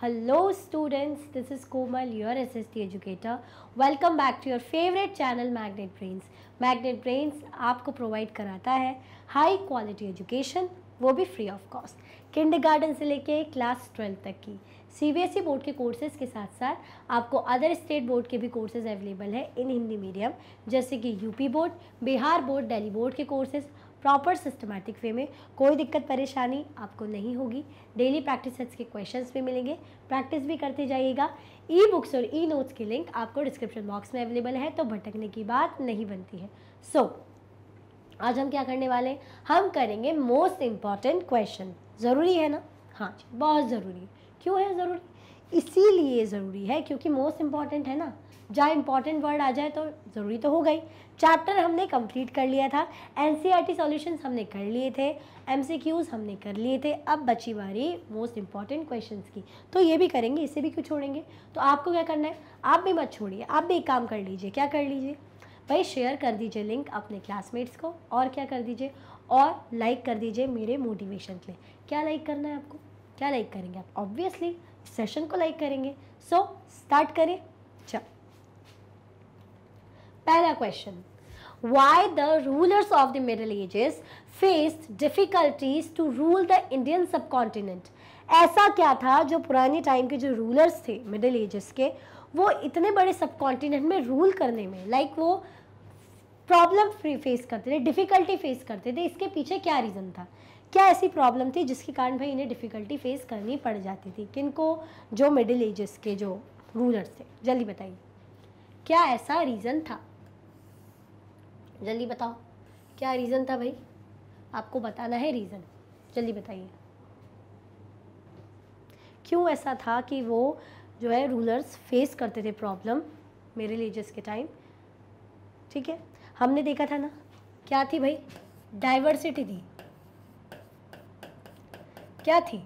Hello students this is Komal your S SST educator welcome back to your favourite channel magnet brains magnet brains आपको provide कराता है high quality education वो भी free of cost garden से लेके class twelfth तक की C B S E board के कोर्सेज के साथ साथ आपको अदर स्टेट बोर्ड के भी कोर्सेज अवेलेबल हैं इन हिंदी मीडियम जैसे कि UP board Bihar board Delhi board के कोर्सेज़ प्रॉपर सिस्टमैटिक वे में कोई दिक्कत परेशानी आपको नहीं होगी डेली प्रैक्टिस सेट्स के क्वेश्चंस भी मिलेंगे प्रैक्टिस भी करते जाइएगा ई बुक्स और ई नोट्स की लिंक आपको डिस्क्रिप्शन बॉक्स में अवेलेबल है तो भटकने की बात नहीं बनती है सो so, आज हम क्या करने वाले हैं हम करेंगे मोस्ट इम्पॉर्टेंट क्वेश्चन ज़रूरी है ना हाँ जी बहुत ज़रूरी क्यों है ज़रूरी इसीलिए ज़रूरी है क्योंकि मोस्ट इम्पॉर्टेंट है ना जहाँ इंपॉर्टेंट वर्ड आ जाए तो ज़रूरी तो हो गई चैप्टर हमने कंप्लीट कर लिया था एन सी आर टी हमने कर लिए थे एम सी क्यूज़ हमने कर लिए थे अब बची बारी मोस्ट इंपॉर्टेंट क्वेश्चन की तो ये भी करेंगे इसे भी क्यों छोड़ेंगे तो आपको क्या करना है आप भी मत छोड़िए आप भी एक काम कर लीजिए क्या कर लीजिए भाई शेयर कर दीजिए लिंक अपने क्लासमेट्स को और क्या कर दीजिए और लाइक कर दीजिए मेरे मोटिवेशन के लिए क्या लाइक करना है आपको क्या लाइक करेंगे आप ऑब्वियसली सेशन को लाइक करेंगे सो so, स्टार्ट करें पहला question why the rulers of the middle ages faced difficulties to rule the indian subcontinent ऐसा क्या था जो पुराने टाइम के जो रूलर्स थे मिडिल एजेस के वो इतने बड़े सब कॉन्टिनेंट में रूल करने में लाइक like वो प्रॉब्लम फेस करते थे डिफ़िकल्टी फेस करते थे इसके पीछे क्या रीज़न था क्या ऐसी प्रॉब्लम थी जिसके कारण भाई इन्हें डिफ़िकल्टी फेस करनी पड़ जाती थी किनको जो मिडिल एजेस के जो रूलर्स थे जल्दी बताइए क्या ऐसा रीज़न था जल्दी बताओ क्या रीज़न था भाई आपको बताना है रीज़न जल्दी बताइए क्यों ऐसा था कि वो जो है रूलर्स फेस करते थे प्रॉब्लम मेरे लीजस के टाइम ठीक है हमने देखा था ना क्या थी भाई डाइवर्सिटी थी क्या थी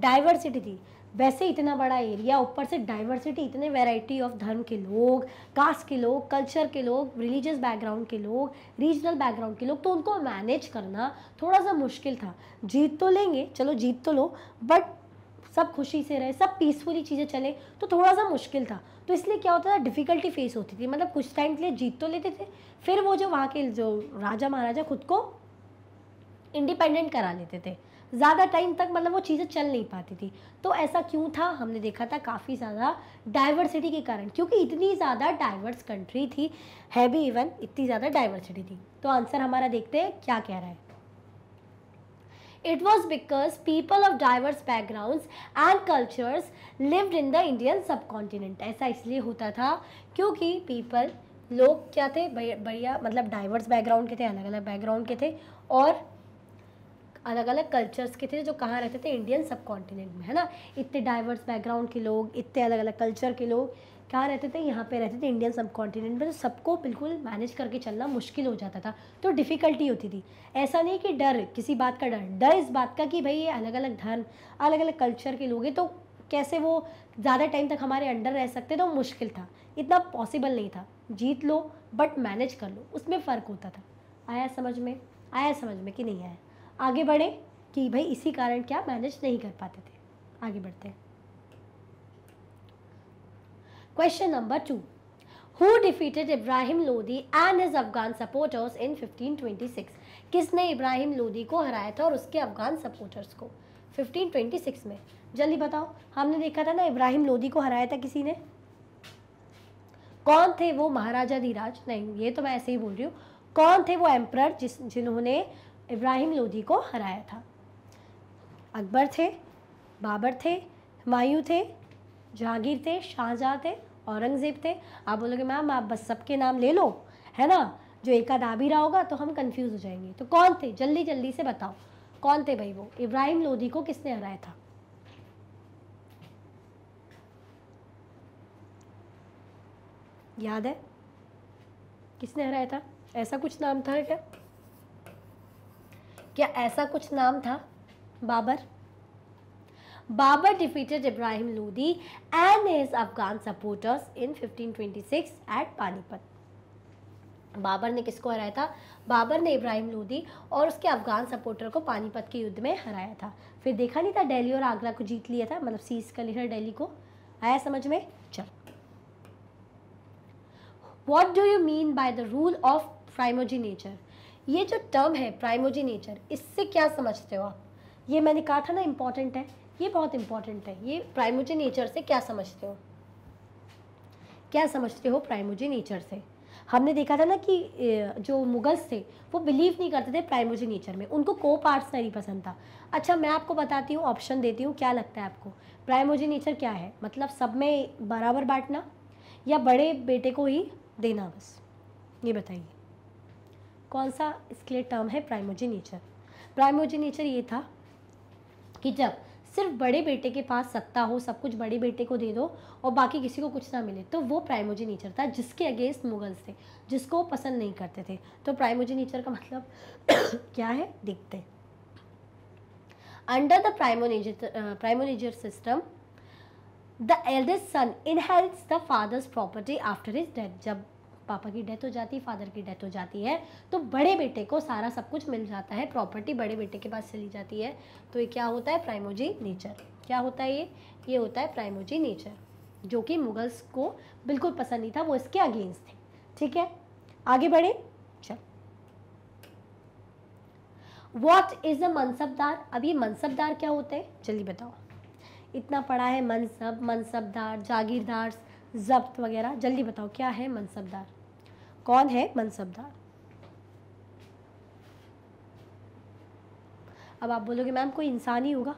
डाइवर्सिटी थी वैसे इतना बड़ा एरिया ऊपर से डाइवर्सिटी इतने वैरायटी ऑफ धर्म के लोग कास्ट के लोग कल्चर के लोग रिलीजियस बैकग्राउंड के लोग रीजनल बैकग्राउंड के लोग तो उनको मैनेज करना थोड़ा सा मुश्किल था जीत तो लेंगे चलो जीत तो लो बट सब खुशी से रहे सब पीसफुली चीज़ें चले तो थोड़ा सा मुश्किल था तो इसलिए क्या होता था डिफ़िकल्टी फेस होती थी मतलब कुछ टाइम के लिए जीत तो लेते थे फिर वो जो वहाँ के जो राजा महाराजा खुद को इंडिपेंडेंट करा लेते थे ज़्यादा टाइम तक मतलब वो चीज़ें चल नहीं पाती थी तो ऐसा क्यों था हमने देखा था काफ़ी ज़्यादा डाइवर्सिटी के कारण क्योंकि इतनी ज़्यादा डाइवर्स कंट्री थी है भी इवन इतनी ज़्यादा डाइवर्सिटी थी तो आंसर हमारा देखते हैं क्या कह रहा है it was because people of diverse background and cultures lived in the Indian subcontinent ऐसा इसलिए होता था क्योंकि पीपल लोग क्या थे बढ़िया मतलब डाइवर्स बैकग्राउंड के थे अलग अलग बैकग्राउंड के थे और अलग अलग कल्चर्स के थे जो कहाँ रहते थे इंडियन सब कॉन्टिनेंट में है ना इतने डाइवर्स बैकग्राउंड के लोग इतने अलग अलग कल्चर के लोग कहाँ रहते थे यहाँ पे रहते थे इंडियन सब कॉन्टिनेंट में तो सबको बिल्कुल मैनेज करके चलना मुश्किल हो जाता था तो डिफ़िकल्टी होती थी ऐसा नहीं कि डर किसी बात का डर डर इस बात का कि भाई ये अलग अलग धर्म अलग अलग कल्चर के लोग हैं तो कैसे वो ज़्यादा टाइम तक हमारे अंडर रह सकते तो मुश्किल था इतना पॉसिबल नहीं था जीत लो बट मैनेज कर लो उसमें फ़र्क होता था आया समझ में आया समझ में कि नहीं आया आगे बढ़े कि भाई इसी कारण क्या मैनेज नहीं कर पाते थे आगे बढ़ते question number two who defeated Ibrahim Lodi and his Afghan supporters in 1526 किसने इब्राहिम लोदी को हराया था और उसके अफगान सपोर्टर्स को 1526 में जल्दी बताओ हमने देखा था ना इब्राहिम लोदी को हराया था किसी ने कौन थे वो महाराजा धीराज नहीं ये तो मैं ऐसे ही बोल रही हूँ कौन थे वो एम्पर जिस जिन्होंने इब्राहिम लोधी को हराया था अकबर थे बाबर थे हमायूं थे जहांगीर थे शाहजहाँ थे औरंगज़ेब थे आप बोलोगे मैम आप बस सबके नाम ले लो है ना जो एक आधा भी रहा होगा तो हम कंफ्यूज हो जाएंगे तो कौन थे जल्दी जल्दी से बताओ कौन थे भाई वो इब्राहिम लोधी को किसने हराया था याद है किसने हराया था ऐसा कुछ नाम था क्या क्या ऐसा कुछ नाम था Babur Babur defeated Ibrahim Lodi and his Afghan supporters in 1526 at Panipat Babur ने किसको हराया था बाबर ने इब्राहिम लोदी और उसके अफगान सपोर्टर को पानीपत के युद्ध में हराया था फिर देखा नहीं था दिल्ली और आगरा को जीत लिया था मतलब सीज कर लिया दिल्ली को आया समझ में चल what do you mean by the rule of primogeniture ये जो टर्म है प्राइमोजी नेचर इससे क्या समझते हो आप ये मैंने कहा था ना इम्पॉर्टेंट है ये बहुत इम्पॉर्टेंट है ये प्राइमोजी नेचर से क्या समझते हो क्या समझते हो प्राइमोजी नेचर से हमने देखा था ना कि जो मुगल्स थे वो बिलीव नहीं करते थे प्राइमोजी नेचर में उनको को पार्ट्स नहीं पसंद था अच्छा मैं आपको बताती हूँ ऑप्शन देती हूँ क्या लगता है आपको प्राइमोजी नेचर क्या है मतलब सब में बराबर बांटना या बड़े बेटे को ही देना बस ये बताइए कौन सा इसके लिए टर्म है प्राइमोजी नेचर प्राइमोजी नेचर ये था कि जब सिर्फ बड़े बेटे के पास सत्ता हो सब कुछ बड़े बेटे को दे दो और बाकी किसी को कुछ ना मिले तो वो प्राइमोजी नेचर था जिसके अगेंस्ट मुगल्स थे जिसको वो पसंद नहीं करते थे तो प्राइमोजी नेचर का मतलब क्या है देखते under the primogeniture primogeniture system the eldest son inherits the father's property after his death जब पापा की डेथ हो जाती है फादर की डेथ हो जाती है तो बड़े बेटे को सारा सब कुछ मिल जाता है प्रॉपर्टी बड़े बेटे के पास चली जाती है तो ये क्या होता है प्राइमोजी नेचर क्या होता है ये ये होता है प्राइमोजी नेचर जो कि मुगल्स को बिल्कुल पसंद नहीं था वो इसके अगेंस्ट थे ठीक है आगे बढ़े चल वॉट इज अ मनसबदार अब ये मनसबदार क्या होते हैं चलिए बताओ इतना पढ़ा है मनसब मनसबदार जागीरदार जब्त वगैरह जल्दी बताओ क्या है मनसबदार कौन है मनसबदार अब आप बोलोगे मैम कोई इंसान ही होगा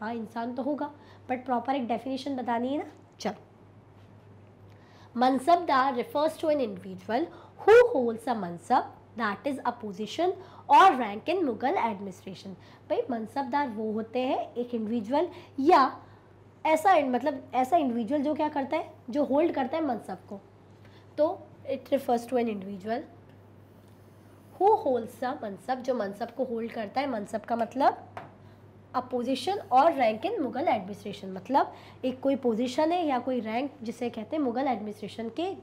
हाँ इंसान तो होगा बट प्रॉपर एक डेफिनेशन बतानी है ना चलो mansabdar refers to an individual who holds a mansab that is a position और रैंक इन मुगल एडमिनिस्ट्रेशन भाई मनसबदार वो होते हैं एक इंडिविजुअल या ऐसा मतलब ऐसा इंडिविजुअल जो क्या करता है जो होल्ड करता है मनसब को तो it refers to an individual who hold a mansab जो मनसब को होल्ड करता है मनसब का मतलब अपोजिशन और रैंक इन मुगल एडमिनिस्ट्रेशन मतलब एक कोई पोजिशन है या कोई रैंक जिसे कहते हैं मुगल एडमिनिस्ट्रेशन के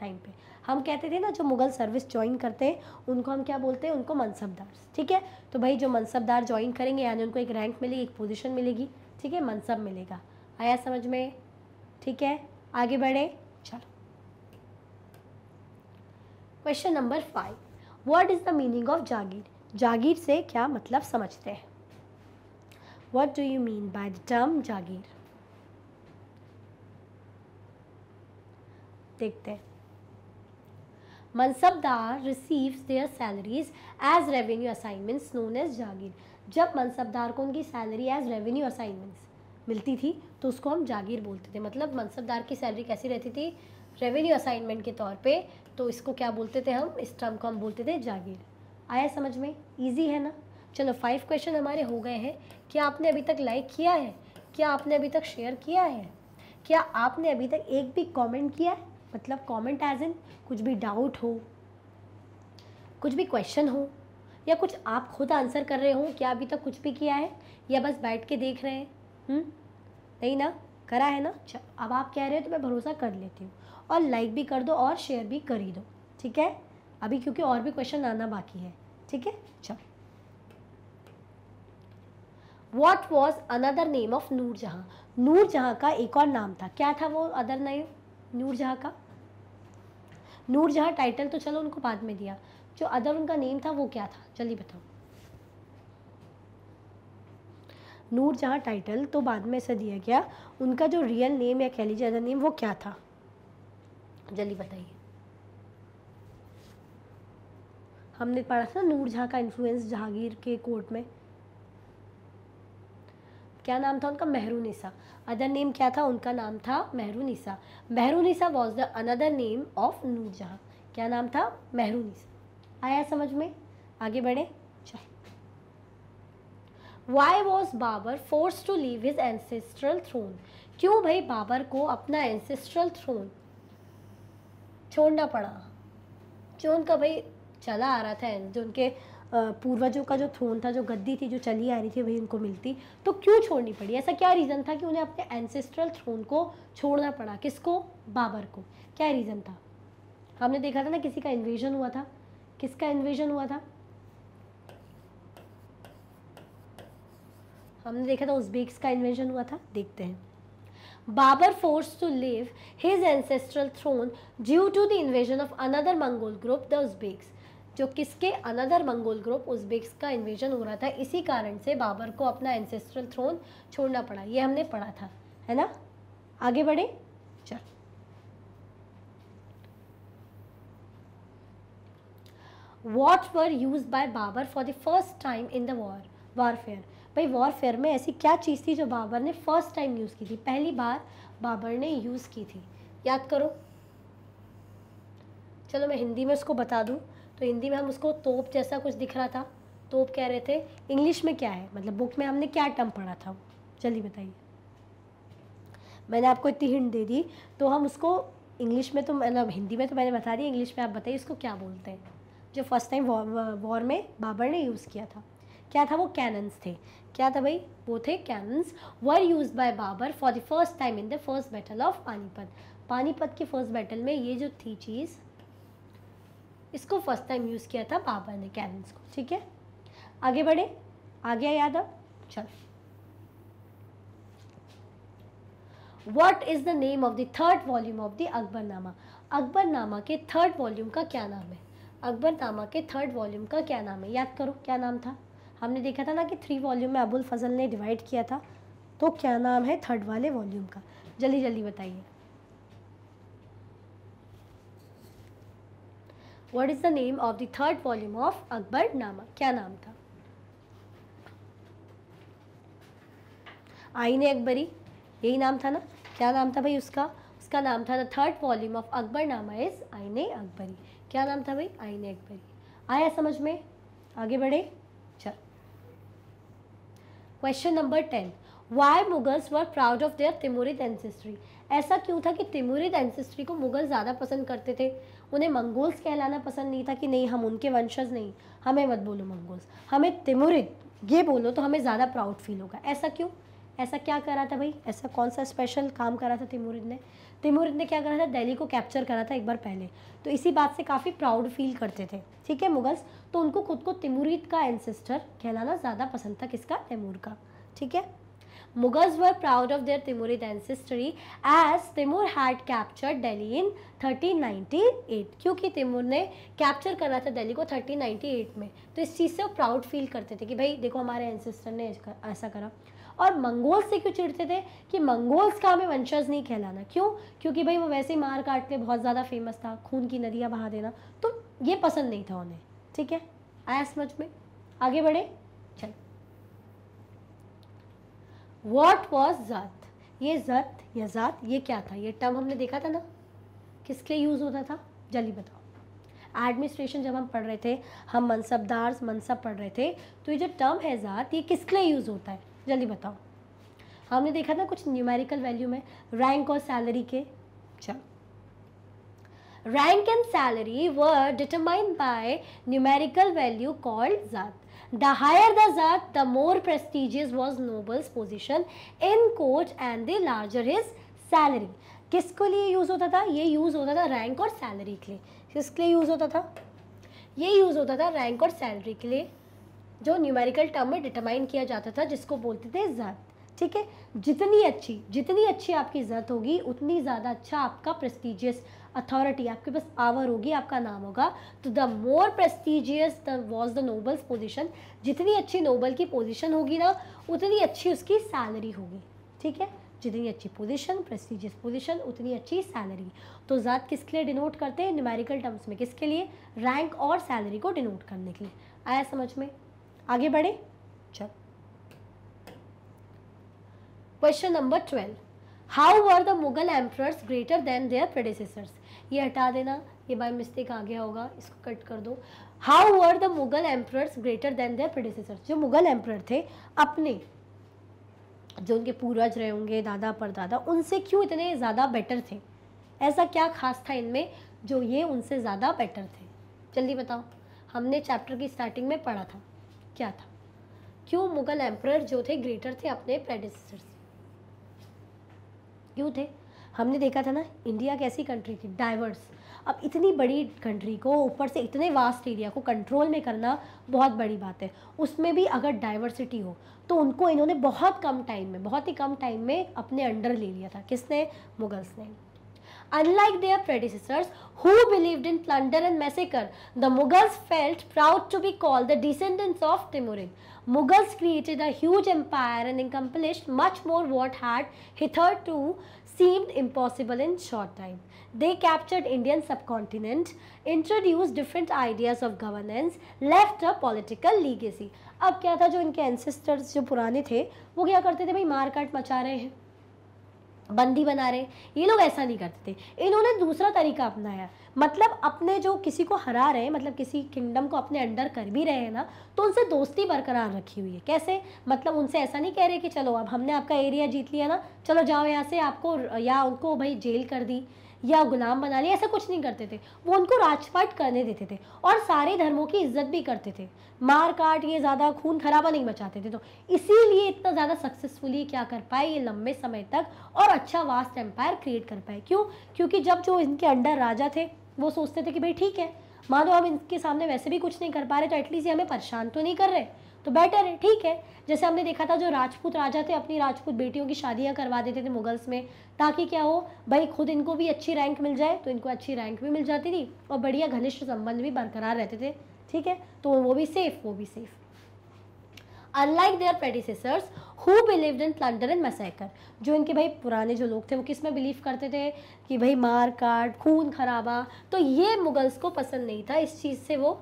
टाइम पे हम कहते थे ना जो मुगल सर्विस ज्वाइन करते हैं उनको हम क्या बोलते हैं उनको मनसबदार ठीक है तो भाई जो मनसबदार ज्वाइन करेंगे यानी उनको एक रैंक मिलेगी एक पोजिशन मिलेगी ठीक है मनसब मिलेगा आया समझ में ठीक है आगे बढ़े चलो question number five what is the meaning of jagir jagir से क्या मतलब समझते हैं what do you mean by the term jagir देखते हैं mansabdar receives their salaries as revenue assignments known as jagir जब मनसबदार को उनकी सैलरी एज रेवेन्यू असाइनमेंट्स मिलती थी तो उसको हम जागीर बोलते थे मतलब मनसबदार की सैलरी कैसी रहती थी रेवेन्यू असाइनमेंट के तौर पे तो इसको क्या बोलते थे हम इस टर्म को हम बोलते थे जागीर आया समझ में ईजी है ना चलो फाइव क्वेश्चन हमारे हो गए हैं क्या आपने अभी तक लाइक किया है क्या आपने अभी तक शेयर किया है क्या आपने अभी तक एक भी कमेंट किया है मतलब कमेंट एज इन कुछ भी डाउट हो कुछ भी क्वेश्चन हो या कुछ आप खुद आंसर कर रहे हो क्या अभी तक कुछ भी किया है या बस बैठ के देख रहे हैं हम्म? नहीं ना करा है ना अब आप कह रहे हो तो मैं भरोसा कर लेती हूँ और लाइक भी कर दो और शेयर भी कर ही दो ठीक है अभी क्योंकि और भी क्वेश्चन आना बाकी है ठीक है चलो what was another name of Nur Nur Jahan का एक और नाम था क्या था वो अदर नेम नूर का नूर टाइटल तो चलो उनको बाद में दिया जो अदर उनका नेम था वो क्या था जल्दी बताओ नूर जहाँ टाइटल तो बाद में ऐसा दिया गया उनका जो रियल नेम या कह लीजिए अदर नेम वो क्या था जल्दी बताइए हमने पढ़ा था नूर झा का इन्फ्लुएंस जहांगीर के कोर्ट में क्या नाम था उनका मेहरूनिसा अदर नेम क्या था उनका नाम था Mehrunnisa Mehrunnisa was the another name of Nur Jahan क्या नाम था मेहरूनिसा आया समझ में आगे बढ़े चलो why was Babur force to leave his ancestral throne क्यों भाई बाबर को अपना एंसेस्ट्रल थ्रोन छोड़ना पड़ा जो उनका भाई चला आ रहा था जो उनके पूर्वजों का जो थ्रोन था जो गद्दी थी जो चली आ रही थी वही उनको मिलती तो क्यों छोड़नी पड़ी ऐसा क्या रीज़न था कि उन्हें अपने एंसेस्ट्रल थ्रोन को छोड़ना पड़ा किसको बाबर को क्या रीज़न था हमने देखा था ना किसी का इन्वेजन हुआ था किसका इन्वेजन हुआ था हमने देखा था उज्बेक्स का इन्वेजन हुआ था देखते हैं Babur forced to leave his ancestral throne due to the invasion of another Mongol group, the Uzbeks. जो किसके अनदर मंगोल ग्रुप उज्बेक्स का इन्वेजन हो रहा था इसी कारण से बाबर को अपना एंसेस्ट्रल थ्रोन छोड़ना पड़ा ये हमने पढ़ा था है ना आगे बढ़े चल what were used by Babur for the first time in the war warfare भाई वॉरफेयर में ऐसी क्या चीज़ थी जो बाबर ने फर्स्ट टाइम यूज़ की थी पहली बार बाबर ने यूज़ की थी याद करो चलो मैं हिंदी में उसको बता दूँ तो हिंदी में हम उसको तोप जैसा कुछ दिख रहा था तोप कह रहे थे इंग्लिश में क्या है मतलब बुक में हमने क्या टर्म पढ़ा था जल्दी बताइए मैंने आपको इतनी हिंट दे दी तो हम उसको इंग्लिश में तो मतलब हिंदी में तो मैंने बता दी इंग्लिश में आप बताइए इसको क्या बोलते हैं जो फर्स्ट टाइम वॉर में बाबर ने यूज़ किया था क्या था वो कैनन्स थे क्या था भाई वो थे cannons were used by Babur for the first time in the first battle of Panipat Panipat के फर्स्ट बैटल में ये जो थी चीज़ इसको फर्स्ट टाइम यूज़ किया था बाबर ने कैनन्स को ठीक है आगे बढ़े आ गया याद अब चल what is the name of the third volume of the Akbarnama Akbarnama के थर्ड वॉल्यूम का क्या नाम है अकबरनामा के थर्ड वॉल्यूम का क्या नाम है याद करो क्या नाम था हमने देखा था ना कि थ्री वॉल्यूम में अबुल फजल ने डिवाइड किया था तो क्या नाम है थर्ड वाले वॉल्यूम का जल्दी जल्दी बताइए what is the name of the third volume of Akbar नामा क्या नाम था ने अकबरी यही नाम था ना क्या नाम था भाई उसका उसका नाम था the third volume of Akbar Akbarnama is आई ने अकबरी क्या नाम था भाई ने अकबरी आया समझ में आगे बढ़े question number ten why Mughals were proud of their Timurid ancestry ऐसा क्यों था कि तिमुरिद एंसेस्ट्री को मुगल ज़्यादा पसंद करते थे उन्हें मंगोल्स कहलाना पसंद नहीं था कि नहीं हम उनके वंशज नहीं हमें मत बोलो मंगोल्स हमें तिमुरिद ये बोलो तो हमें ज़्यादा प्राउड फील होगा ऐसा क्यों ऐसा क्या करा था भाई ऐसा कौन सा स्पेशल काम करा था तिमुरिद ने तिमुर ने क्या करा था दिल्ली को कैप्चर करा था एक बार पहले तो इसी बात से काफ़ी प्राउड फील करते थे ठीक है मुगल्स तो उनको खुद को तिमुरिद का एंसेस्टर कहलाना ज़्यादा पसंद था किसका तैमूर का ठीक है Mughals were proud of their Timurid ancestry as Timur had capture Delhi in 1398 क्योंकि तिमूर ने कैप्चर करा था दिल्ली को 1398 में तो इस चीज़ से वो प्राउड फील करते थे कि भाई देखो हमारे एंसेस्टर ने ऐसा करा और मंगोल्स से क्यों चिढ़ते थे कि मंगोल्स का हमें वंशज नहीं कहलाना क्यों क्योंकि भाई वो वैसे ही मार काट के बहुत ज़्यादा फेमस था खून की नदियाँ बहा देना तो ये पसंद नहीं था उन्हें ठीक है आया समझ में आगे बढ़े चल वॉट वॉज जत ये जत या जात ये क्या था ये टर्म हमने देखा था ना किसके लिए यूज़ होता था जल्दी बताओ एडमिनिस्ट्रेशन जब हम पढ़ रहे थे हम मनसबदार मनसब पढ़ रहे थे तो ये जो टर्म है ज़ात ये किसके लिए यूज़ होता है जल्दी बताओ हमने देखा था कुछ न्यूमेरिकल वैल्यू में रैंक और सैलरी के चल rank and salary were determined by numerical value called zat the higher the zat the more prestigious was noble's position in court and the larger his salary किसके लिए यूज होता था ये यूज होता था रैंक और सैलरी के लिए किसके लिए यूज होता था ये यूज होता था रैंक और सैलरी के लिए जो न्यूमेरिकल टर्म में डिटरमाइन किया जाता था जिसको बोलते थे ज़त ठीक है जितनी अच्छी जितनी अच्छी आपकी इज्जत होगी उतनी ज़्यादा अच्छा आपका प्रेस्टिजियस अथॉरिटी आपके पास पावर होगी आपका नाम होगा तो the more prestigious the was the nobles position जितनी अच्छी नोबल की पोजिशन होगी ना उतनी अच्छी उसकी सैलरी होगी ठीक है जितनी अच्छी पोजिशन प्रेस्टिजियस पोजिशन उतनी अच्छी सैलरी तो ज़ात किसके लिए डिनोट करते हैं न्यूमेरिकल टर्म्स में किसके लिए रैंक और सैलरी को डिनोट करने के लिए आया समझ में आगे बढ़े चल question number twelve how were the Mughal emperors greater than their predecessors ये हटा देना ये बाय मिस्टेक आ गया होगा इसको कट कर दो how were the Mughal emperors greater than their predecessors जो मुगल एम्प्रर थे अपने जो उनके पूर्वज रहे होंगे दादा परदादा उनसे क्यों इतने ज़्यादा बेटर थे ऐसा क्या खास था इनमें जो ये उनसे ज़्यादा बेटर थे जल्दी बताओ हमने चैप्टर की स्टार्टिंग में पढ़ा था क्या था क्यों मुगल एम्प्रायर जो थे ग्रेटर थे अपने प्रेडिसेसर से क्यों थे हमने देखा था ना इंडिया कैसी कंट्री थी डाइवर्स अब इतनी बड़ी कंट्री को ऊपर से इतने वास्ट एरिया को कंट्रोल में करना बहुत बड़ी बात है उसमें भी अगर डाइवर्सिटी हो तो उनको इन्होंने बहुत कम टाइम में बहुत ही कम टाइम में अपने अंडर ले लिया था किसने मुगल्स ने Unlike their predecessors who believed in plunder and massacre, the Mughals felt proud to be called the descendants of Timurid. Mughals created a huge empire and accomplished much more what had hitherto seemed impossible in short time. They captured Indian subcontinent, introduced different ideas of governance, left a political legacy. अब क्या था जो इनके ancestors जो पुराने थे वो क्या करते थे भाई मारकाट मचा रहे हैं बंदी बना रहे ये लोग ऐसा नहीं करते थे इन्होंने दूसरा तरीका अपनाया मतलब अपने जो किसी को हरा रहे हैं मतलब किसी किंगडम को अपने अंडर कर भी रहे हैं ना तो उनसे दोस्ती बरकरार रखी हुई है कैसे मतलब उनसे ऐसा नहीं कह रहे कि चलो अब हमने आपका एरिया जीत लिया ना चलो जाओ यहाँ से आपको या उनको भाई जेल कर दी या गुलाम बना लिया ऐसा कुछ नहीं करते थे वो उनको राजपाट करने देते थे और सारे धर्मों की इज्जत भी करते थे मार काट ये ज़्यादा खून खराबा नहीं बचाते थे तो इसीलिए इतना ज़्यादा सक्सेसफुली क्या कर पाए ये लंबे समय तक और अच्छा वास्ट एम्पायर क्रिएट कर पाए क्यों क्योंकि जब जो इनके अंडर राजा थे वो सोचते थे कि भाई ठीक है मानो हम इनके सामने वैसे भी कुछ नहीं कर पा रहे तो एटलीस्ट ये हमें परेशान तो नहीं कर रहे तो बेटर है ठीक है जैसे हमने देखा था जो राजपूत राजा थे अपनी राजपूत बेटियों की शादियां करवा देते थे मुगल्स में ताकि क्या हो भाई खुद इनको भी अच्छी रैंक मिल जाए तो इनको अच्छी रैंक भी मिल जाती थी और बढ़िया घनिष्ठ संबंध भी बरकरार रहते थे ठीक है तो वो भी सेफ वो भी safe unlike their predecessors who believed in plunder and massacre जो इनके भाई पुराने जो लोग थे वो किस में बिलीव करते थे कि भाई मार काट खून खराबा तो ये मुगल्स को पसंद नहीं था इस चीज़ से वो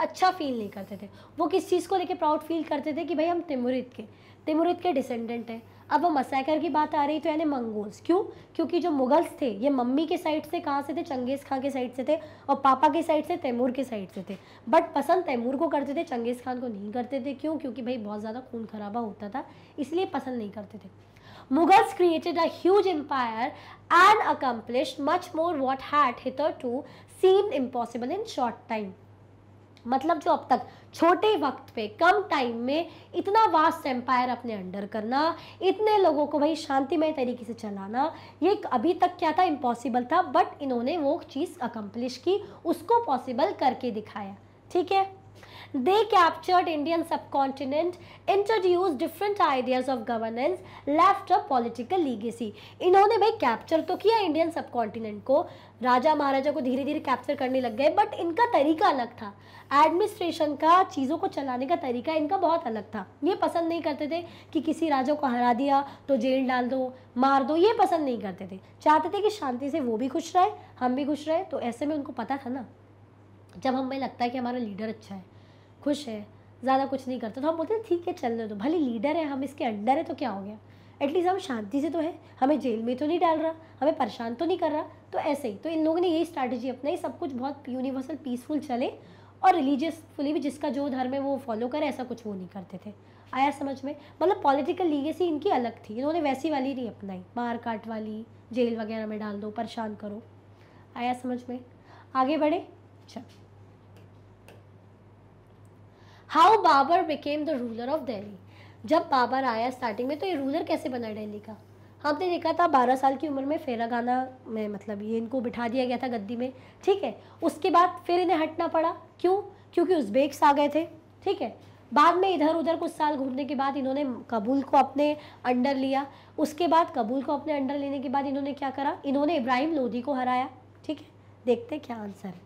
अच्छा फील नहीं करते थे वो किस चीज़ को लेके प्राउड फील करते थे कि भाई हम तिमुरिद के तिमुरिद के डिसेंडेंट हैं अब वो मसाकर की बात आ रही तो यानी मंगोल्स क्यों क्योंकि जो मुगल्स थे ये मम्मी के साइड से कहाँ से थे चंगेज़ खां के साइड से थे और पापा के साइड से तैमूर के साइड से थे बट पसंद तैमूर को करते थे चंगेज़ खान को नहीं करते थे क्यों क्योंकि भाई बहुत ज़्यादा खून खराबा होता था इसलिए पसंद नहीं करते थे Mughals created a huge empire and accomplish much more what had hitherto to seem impossible in short time मतलब जो अब तक छोटे वक्त पे कम टाइम में इतना वास्ट एम्पायर अपने अंडर करना इतने लोगों को भाई शांतिमय तरीके से चलाना ये अभी तक क्या था इम्पॉसिबल था बट इन्होंने वो चीज़ अकम्पलिश की उसको पॉसिबल करके दिखाया ठीक है They captured Indian subcontinent, introduced different ideas of governance, left a political legacy. इन्होंने भाई कैप्चर तो किया इंडियन सबकॉन्टिनेंट को राजा महाराजा को धीरे धीरे कैप्चर करने लग गए बट इनका तरीका अलग था एडमिनिस्ट्रेशन का चीज़ों को चलाने का तरीका इनका बहुत अलग था ये पसंद नहीं करते थे कि किसी राजा को हरा दिया तो जेल डाल दो मार दो ये पसंद नहीं करते थे चाहते थे कि शांति से वो भी खुश रहे हम भी खुश रहे तो ऐसे में उनको पता था ना जब हमें लगता है कि हमारा लीडर अच्छा है खुश है ज़्यादा कुछ नहीं करता तो हम बोलते हैं ठीक है चलने दो भले लीडर है हम इसके अंडर है तो क्या हो गया एटलीस्ट हम शांति से तो है हमें जेल में तो नहीं डाल रहा हमें परेशान तो नहीं कर रहा तो ऐसे ही तो इन लोगों ने यही स्ट्रैटेजी अपनाई सब कुछ बहुत यूनिवर्सल पीसफुल चले और रिलीजियसफुली भी जिसका जो धर्म है वो फॉलो करे ऐसा कुछ वो नहीं करते थे आया समझ में मतलब पॉलिटिकल लीगेसी इनकी अलग थी इन्होंने वैसी वाली नहीं अपनाई मार काट वाली जेल वगैरह में डाल दो परेशान करो आया समझ में आगे बढ़े चलो how Babur became the ruler of Delhi जब बाबर आया स्टार्टिंग में तो ये रूलर कैसे बना दिल्ली का हमने देखा था बारह साल की उम्र में फेरा गाना में मतलब ये इनको बिठा दिया गया था गद्दी में ठीक है उसके बाद फिर इन्हें हटना पड़ा क्यों क्योंकि उज्बेक्स आ गए थे ठीक है बाद में इधर उधर कुछ साल घूमने के बाद इन्होंने कबूल को अपने अंडर लिया उसके बाद कबूल को अपने अंडर लेने के बाद इन्होंने क्या करा इन्होंने इब्राहिम लोधी को हराया ठीक है देखते क्या आंसर है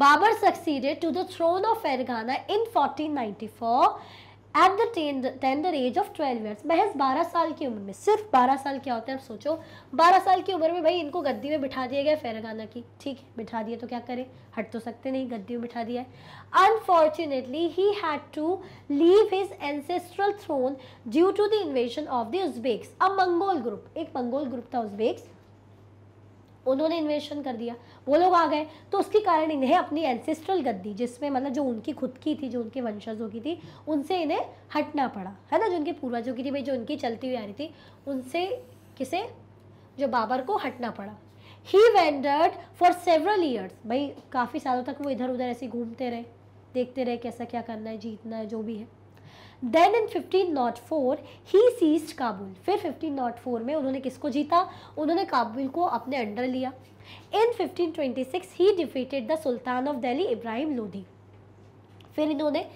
Babur succeeded to the throne of Fergana in 1494 at the tender age of twelve years महज बारह साल की उम्र में सिर्फ बारह साल क्या होते हैं आप सोचो बारह साल की उम्र में भाई इनको गद्दी में बिठा दिया गया फेरगाना की ठीक है बिठा दिया तो क्या करें हट तो सकते नहीं गद्दी में बिठा दिया है unfortunately he had to leave his ancestral throne due to the invasion of the Uzbeks a Mongol group एक मंगोल ग्रुप था उजबेक्स उन्होंने इन्वेशन कर दिया वो लोग आ गए तो उसके कारण इन्हें अपनी एंसेस्ट्रल गद्दी जिसमें मतलब जो उनकी खुद की थी जो उनके वंशजों की थी उनसे इन्हें हटना पड़ा है ना जो उनके पूर्वजों की थी भाई जो उनकी चलती हुई आ रही थी उनसे किसे जो बाबर को हटना पड़ा he wandered for several years भाई काफ़ी सालों तक वो इधर उधर ऐसे घूमते रहे देखते रहे कैसा क्या करना है जीतना है जो भी है then in fifteen nought four he seize Kabul फिर फिफ्टीन नॉट फोर में उन्होंने किसको जीता उन्होंने काबुल को अपने अंडर लिया in fifteen twenty six he defeated the sultan of Delhi Ibrahim Lodhi फिर इन्होंने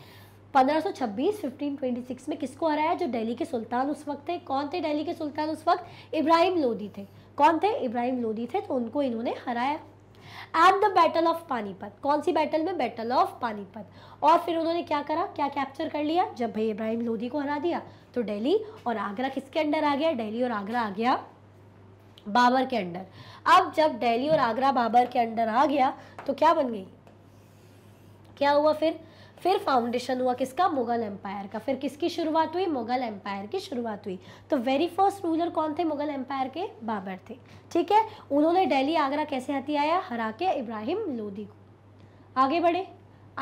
पंद्रह सौ छब्बीस फिफ्टीन ट्वेंटी सिक्स में किसको हराया जो दिल्ली के सुल्तान उस वक्त थे कौन थे दिल्ली के सुल्तान उस वक्त इब्राहिम लोधी थे कौन थे इब्राहिम लोधी थे तो उनको इन्होंने हराया at the battle of Panipat कौन सी बैटल में बैटल ऑफ पानीपत और फिर उन्होंने क्या करा क्या कैप्चर कर लिया जब भाई इब्राहिम लोधी को हरा दिया तो डेली और आगरा किसके अंडर आ गया डेली और आगरा आ गया बाबर के अंडर अब जब डेली और आगरा बाबर के अंडर आ गया तो क्या बन गई क्या हुआ फिर फिर फाउंडेशन हुआ किसका मुगल एम्पायर का फिर किसकी शुरुआत हुई मुगल एम्पायर की शुरुआत हुई तो वेरी फर्स्ट रूलर कौन थे मुगल एम्पायर के बाबर थे ठीक है उन्होंने डेली आगरा कैसे हथियाया हरा के इब्राहिम लोदी को आगे बढ़े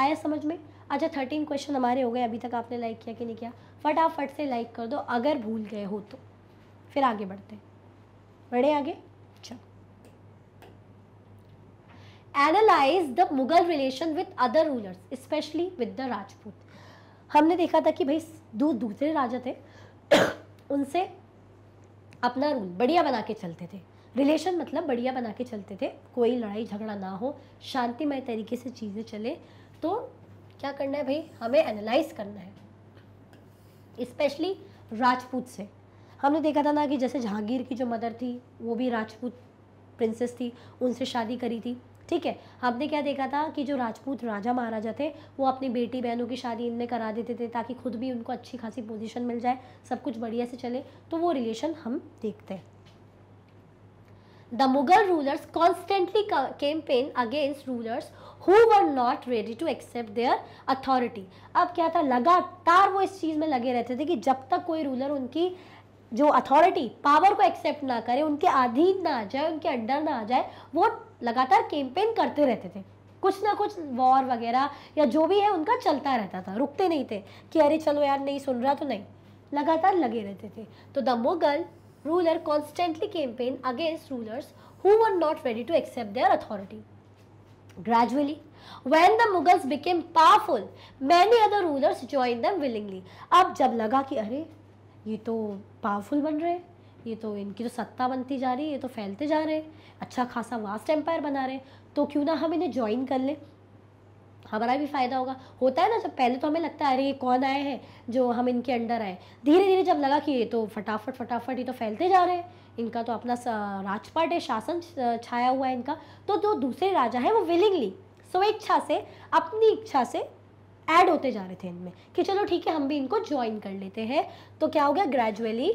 आया समझ में अच्छा थर्टीन क्वेश्चन हमारे हो गए अभी तक आपने लाइक किया कि नहीं किया फटाफट से लाइक कर दो अगर भूल गए हो तो फिर आगे बढ़ते बढ़े आगे analyse the Mughal relation with other rulers specially with the Rajput हमने देखा था कि भाई दो दूसरे राजा थे उनसे अपना रूल बढ़िया बना के चलते थे रिलेशन मतलब बढ़िया बना के चलते थे कोई लड़ाई झगड़ा ना हो शांतिमय तरीके से चीज़ें चले तो क्या करना है भाई हमें एनालाइज करना है स्पेशली राजपूत से हमने देखा था ना कि जैसे जहांगीर की जो मदर थी वो भी राजपूत प्रिंसेस थी उनसे शादी करी थी ठीक है हमने क्या देखा था कि जो राजपूत राजा महाराजा थे वो अपनी बेटी बहनों की शादी इनमें करा देते थे ताकि खुद भी उनको अच्छी खासी पोजीशन मिल जाए सब कुछ बढ़िया से चले तो वो रिलेशन हम देखते हैं the Mughal rulers constantly campaign against rulers who were not ready to accept their authority अब क्या था लगातार वो इस चीज़ में लगे रहते थे कि जब तक कोई रूलर उनकी जो अथॉरिटी पावर को एक्सेप्ट ना करे उनके अधीन ना आ जाए उनके अंडर ना आ जाए वो लगातार कैंपेन करते रहते थे कुछ ना कुछ वॉर वगैरह या जो भी है उनका चलता रहता था रुकते नहीं थे कि अरे चलो यार नहीं सुन रहा तो नहीं लगातार लगे रहते थे तो the Mughal ruler constantly campaign against rulers who were not ready to accept their authority gradually when the Mughals became powerful many other rulers join them willingly अब जब लगा कि अरे ये तो पावरफुल बन रहे ये तो इनकी तो सत्ता बनती जा रही है ये तो फैलते जा रहे हैं अच्छा खासा वास्ट एम्पायर बना रहे हैं तो क्यों ना हम इन्हें ज्वाइन कर लें हमारा भी फ़ायदा होगा होता है ना जब पहले तो हमें लगता है अरे ये कौन आए हैं जो हम इनके अंडर आए धीरे धीरे जब लगा कि ये तो फटाफट फटाफट ये तो फैलते जा रहे हैं इनका तो अपना राजपाट है शासन छाया हुआ है इनका तो जो दूसरे राजा हैं वो विलिंगली स्वेच्छा से अपनी इच्छा से ऐड होते जा रहे थे इनमें कि चलो ठीक है हम भी इनको ज्वाइन कर लेते हैं तो क्या हो गया gradually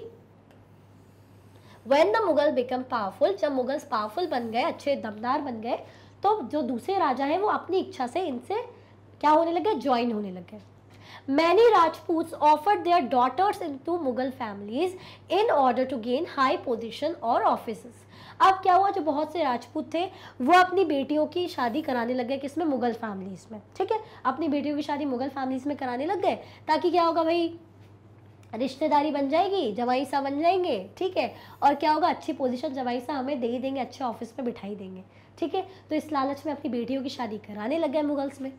when the Mughal become powerful जब मुगल्स पावरफुल बन गए अच्छे दमदार बन गए तो जो दूसरे राजा हैं वो अपनी इच्छा से इनसे क्या होने लगे ज्वाइन होने लगे many Rajput Rajputs their daughters into Mughal families in order to gain high position और ऑफिस अब क्या हुआ जो बहुत से राजपूत थे वो अपनी बेटियों की शादी कराने लग गए किसमें मुगल फैमिलीज में ठीक है अपनी बेटियों की शादी मुगल फैमिलीज में कराने लग गए ताकि क्या होगा भाई रिश्तेदारी बन जाएगी जवाई साहब बन जाएंगे ठीक है और क्या होगा अच्छी पोजीशन जवाई साहब हमें दे ही देंगे अच्छे ऑफिस में बिठाई देंगे ठीक है तो इस लालच में अपनी बेटियों की शादी कराने लग गए मुगल्स में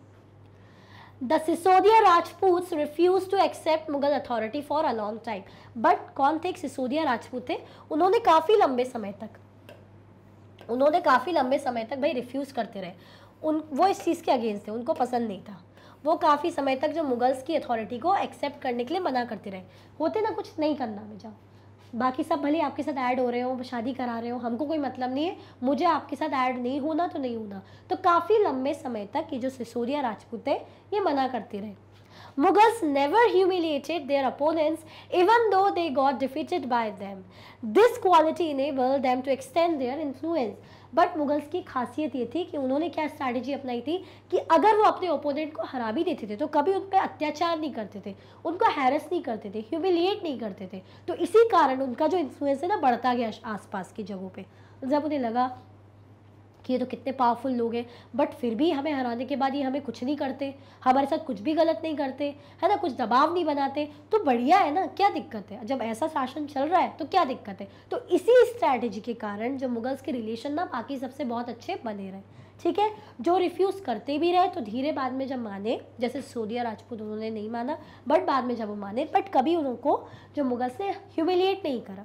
the Sisodia Rajput refuse to accept Mughal authority for a long time but कौन थे एक सिसोदिया राजपूत थे उन्होंने काफ़ी लंबे समय तक उन्होंने काफ़ी लंबे समय तक भाई रिफ्यूज़ करते रहे उन वो इस चीज़ के अगेंस्ट थे उनको पसंद नहीं था वो काफ़ी समय तक जो मुगल्स की अथॉरिटी को एक्सेप्ट करने के लिए मना करते रहे होते ना कुछ नहीं करना बेजा बाकी सब भले आपके साथ ऐड हो रहे हो शादी करा रहे हो हमको कोई मतलब नहीं है मुझे आपके साथ ऐड नहीं होना तो नहीं होना तो काफ़ी लंबे समय तक ये जो सिसोरिया राजपूत है ये मना करते रहे Mughals never humiliated their opponents even though they got defeated by them this quality enable them to extend their influence but Mughals की खासियत ये थी कि उन्होंने क्या स्ट्रैटेजी अपनाई थी कि अगर वो अपने ओपोनेंट को हरा भी देते थे तो कभी उन पर अत्याचार नहीं करते थे उनको हैरस नहीं करते थे ह्यूमिलिएट नहीं करते थे तो इसी कारण उनका जो इन्फ्लुएंस है ना बढ़ता गया आसपास की जगहों पर जब उन्हें लगा कि ये तो कितने पावरफुल लोग हैं बट फिर भी हमें हराने के बाद ये हमें कुछ नहीं करते हमारे साथ कुछ भी गलत नहीं करते है ना कुछ दबाव नहीं बनाते तो बढ़िया है ना क्या दिक्कत है जब ऐसा शासन चल रहा है तो क्या दिक्कत है तो इसी स्ट्रैटेजी के कारण जो मुगल्स के रिलेशन ना बाकी सबसे बहुत अच्छे बने रहे ठीक है जो रिफ्यूज़ करते भी रहे तो धीरे बाद में जब माने जैसे सोदिया राजपूत उन्होंने नहीं माना बट बाद में जब वो माने बट कभी उनको जो मुगल्स ने ह्यूमिलिएट नहीं करा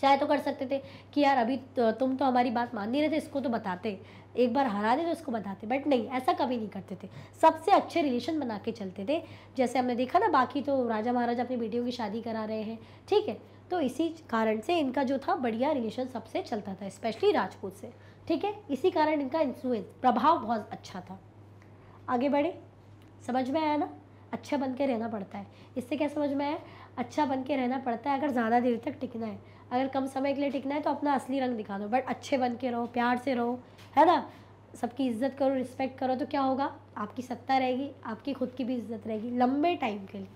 चाहे तो कर सकते थे कि यार अभी तो, तुम तो हमारी बात मान नहीं रहे थे इसको तो बताते एक बार हरा दे तो इसको बताते बट नहीं ऐसा कभी नहीं करते थे सबसे अच्छे रिलेशन बना के चलते थे जैसे हमने देखा ना बाकी तो राजा महाराजा अपनी बेटियों की शादी करा रहे हैं ठीक है तो इसी कारण से इनका जो था बढ़िया रिलेशन सबसे चलता था स्पेशली राजपूत से ठीक है इसी कारण इनका इन्फ्लुएंस प्रभाव बहुत अच्छा था आगे बढ़े समझ में आया ना अच्छा बन के रहना पड़ता है इससे क्या समझ में आया अच्छा बन के रहना पड़ता है अगर ज़्यादा देर तक टिकना है अगर कम समय के लिए टिकना है तो अपना असली रंग दिखा दो बट अच्छे बन के रहो प्यार से रहो है ना सबकी इज्जत करो रिस्पेक्ट करो तो क्या होगा आपकी सत्ता रहेगी आपकी खुद की भी इज्जत रहेगी लंबे टाइम के लिए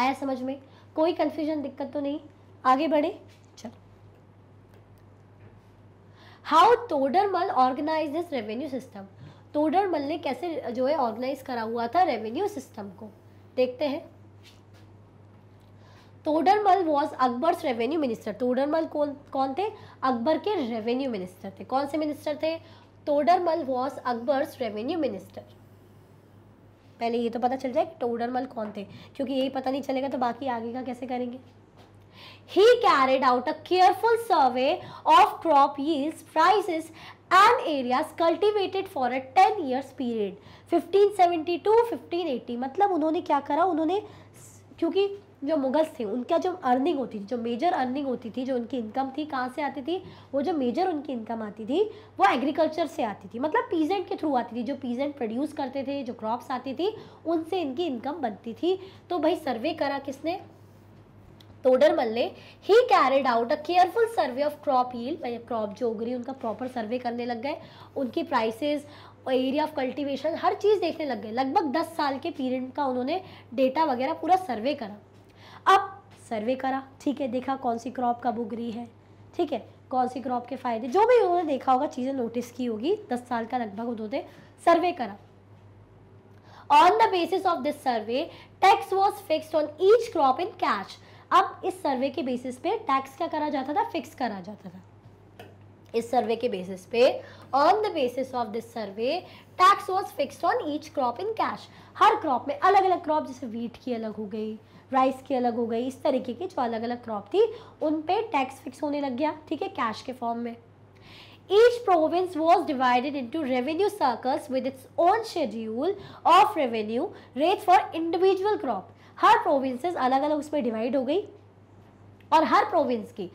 आया समझ में कोई कन्फ्यूजन दिक्कत तो नहीं आगे बढ़े चलो हाउ मल ऑर्गेनाइज दिस रेवेन्यू सिस्टम मल ने कैसे जो है ऑर्गेनाइज करा हुआ था रेवेन्यू सिस्टम को देखते हैं Todar Mal was Akbar revenue minister Todar Mal कौन कौन थे अकबर के रेवेन्यू मिनिस्टर थे कौन से मिनिस्टर थे Todar Mal was Akbar revenue minister पहले ये तो पता चल जाए कि टोडरमल कौन थे क्योंकि यही पता नहीं चलेगा तो बाकी आगे का कैसे करेंगे he carried out a careful survey of crop yields prices and areas cultivated for a 10 years period 1572 1580 मतलब उन्होंने क्या करा उन्होंने क्योंकि जो मुगल्स थे उनका जो अर्निंग होती थी जो मेजर अर्निंग होती थी जो उनकी इनकम थी कहाँ से आती थी वो जो मेजर उनकी इनकम आती थी वो एग्रीकल्चर से आती थी मतलब पीजेंट के थ्रू आती थी जो पीजेंट प्रोड्यूस करते थे जो क्रॉप्स आती थी उनसे इनकी इनकम बनती थी तो भाई सर्वे करा किसने तोडर ने he carried out a careful survey of crop yield crop जो उगरी उनका प्रॉपर सर्वे करने लग गए उनकी प्राइसेस एरिया ऑफ कल्टीवेशन हर चीज़ देखने लग गए लगभग दस साल के पीरियड का उन्होंने डेटा वगैरह पूरा सर्वे करा अब सर्वे करा ठीक है देखा कौन सी क्रॉप कब उग रही है ठीक है कौन सी क्रॉप के फायदे जो भी उन्होंने देखा होगा चीज़ें नोटिस की होगी दस साल का लगभग उन्होंने सर्वे करा on the basis of this survey tax was fixed on each crop in cash अब इस सर्वे के बेसिस पे टैक्स क्या करा जाता था फिक्स करा जाता था इस सर्वे के बेसिस पे on the basis of this survey tax was fix on each crop in cash हर क्रॉप में अलग अलग क्रॉप जैसे वीट की अलग हो गई राइस की अलग हो गई इस तरीके की जो अलग अलग क्रॉप थी उन पे टैक्स फिक्स होने लग गया ठीक है कैश के फॉर्म में each province was divided into revenue circles with its own schedule of revenue rates for individual crop हर प्रोविंसेस अलग अलग उसमें डिवाइड हो गई और हर प्रोविंस की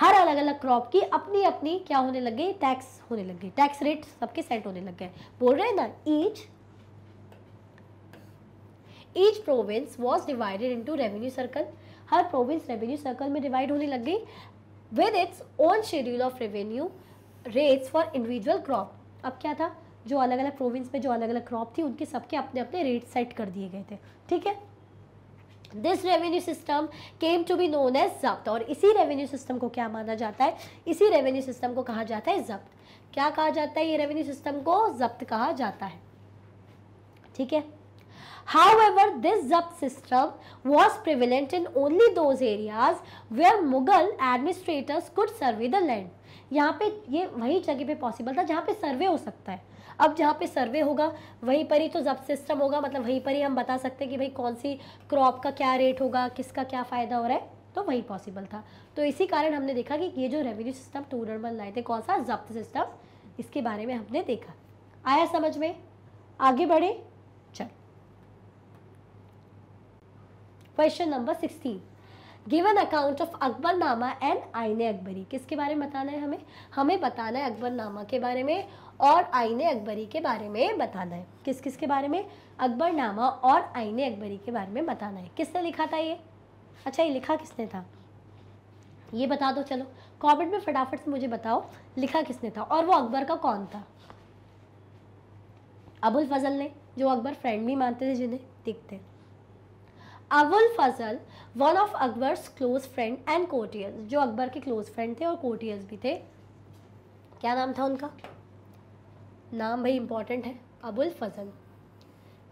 हर अलग अलग क्रॉप की अपनी अपनी क्या होने लग गई टैक्स होने लग गई टैक्स रेट सबके सेट होने लग गए बोल रहे हैं ना each each province was divided into revenue circle हर प्रोविंस रेवेन्यू सर्कल में डिवाइड होने लग गई with its own schedule of revenue rates for individual crop अब क्या था जो अलग अलग प्रोविंस में जो अलग अलग क्रॉप थी उनके सबके अपने अपने रेट सेट कर दिए गए थे ठीक है this revenue system came to be known as zabt और इसी रेवेन्यू सिस्टम को क्या माना जाता है इसी रेवेन्यू सिस्टम को कहा जाता है जब्त क्या कहा जाता है ये रेवेन्यू सिस्टम को जब्त कहा जाता है ठीक है However, this zapt system was prevalent in only those areas where Mughal administrators could survey the land. यहाँ पे ये वही जगह पे पॉसिबल था जहाँ पे सर्वे हो सकता है अब जहाँ पे सर्वे होगा वहीं पर ही तो जब्त सिस्टम होगा मतलब वहीं पर ही हम बता सकते हैं कि भाई कौन सी क्रॉप का क्या रेट होगा किसका क्या फ़ायदा हो रहा है तो वही पॉसिबल था तो इसी कारण हमने देखा कि ये जो रेवेन्यू सिस्टम टू नंबर लाए थे कौन सा जब्त सिस्टम इसके बारे में हमने देखा आया समझ में आगे बढ़े question number sixteen given account of Akbar Nama and आईने अकबरी किसके बारे में बताना है हमें हमें बताना है अकबर नामा के बारे में और आईने अकबरी के बारे में बताना है किस किस के बारे में अकबर नामा और आईने अकबरी के बारे में बताना है किसने लिखा था ये अच्छा ये लिखा किसने था ये बता दो चलो कॉमेंट में फटाफट से मुझे बताओ लिखा किसने था और वो अकबर का कौन था अबुल फजल ने जो अकबर फ्रेंड भी मानते थे जिन्हें दिखते Abul Fazl one of Akbar close friend and courtiers जो अकबर के क्लोज फ्रेंड थे और कोटियर्स भी थे क्या नाम था उनका नाम भाई इंपॉर्टेंट है अबुल फजल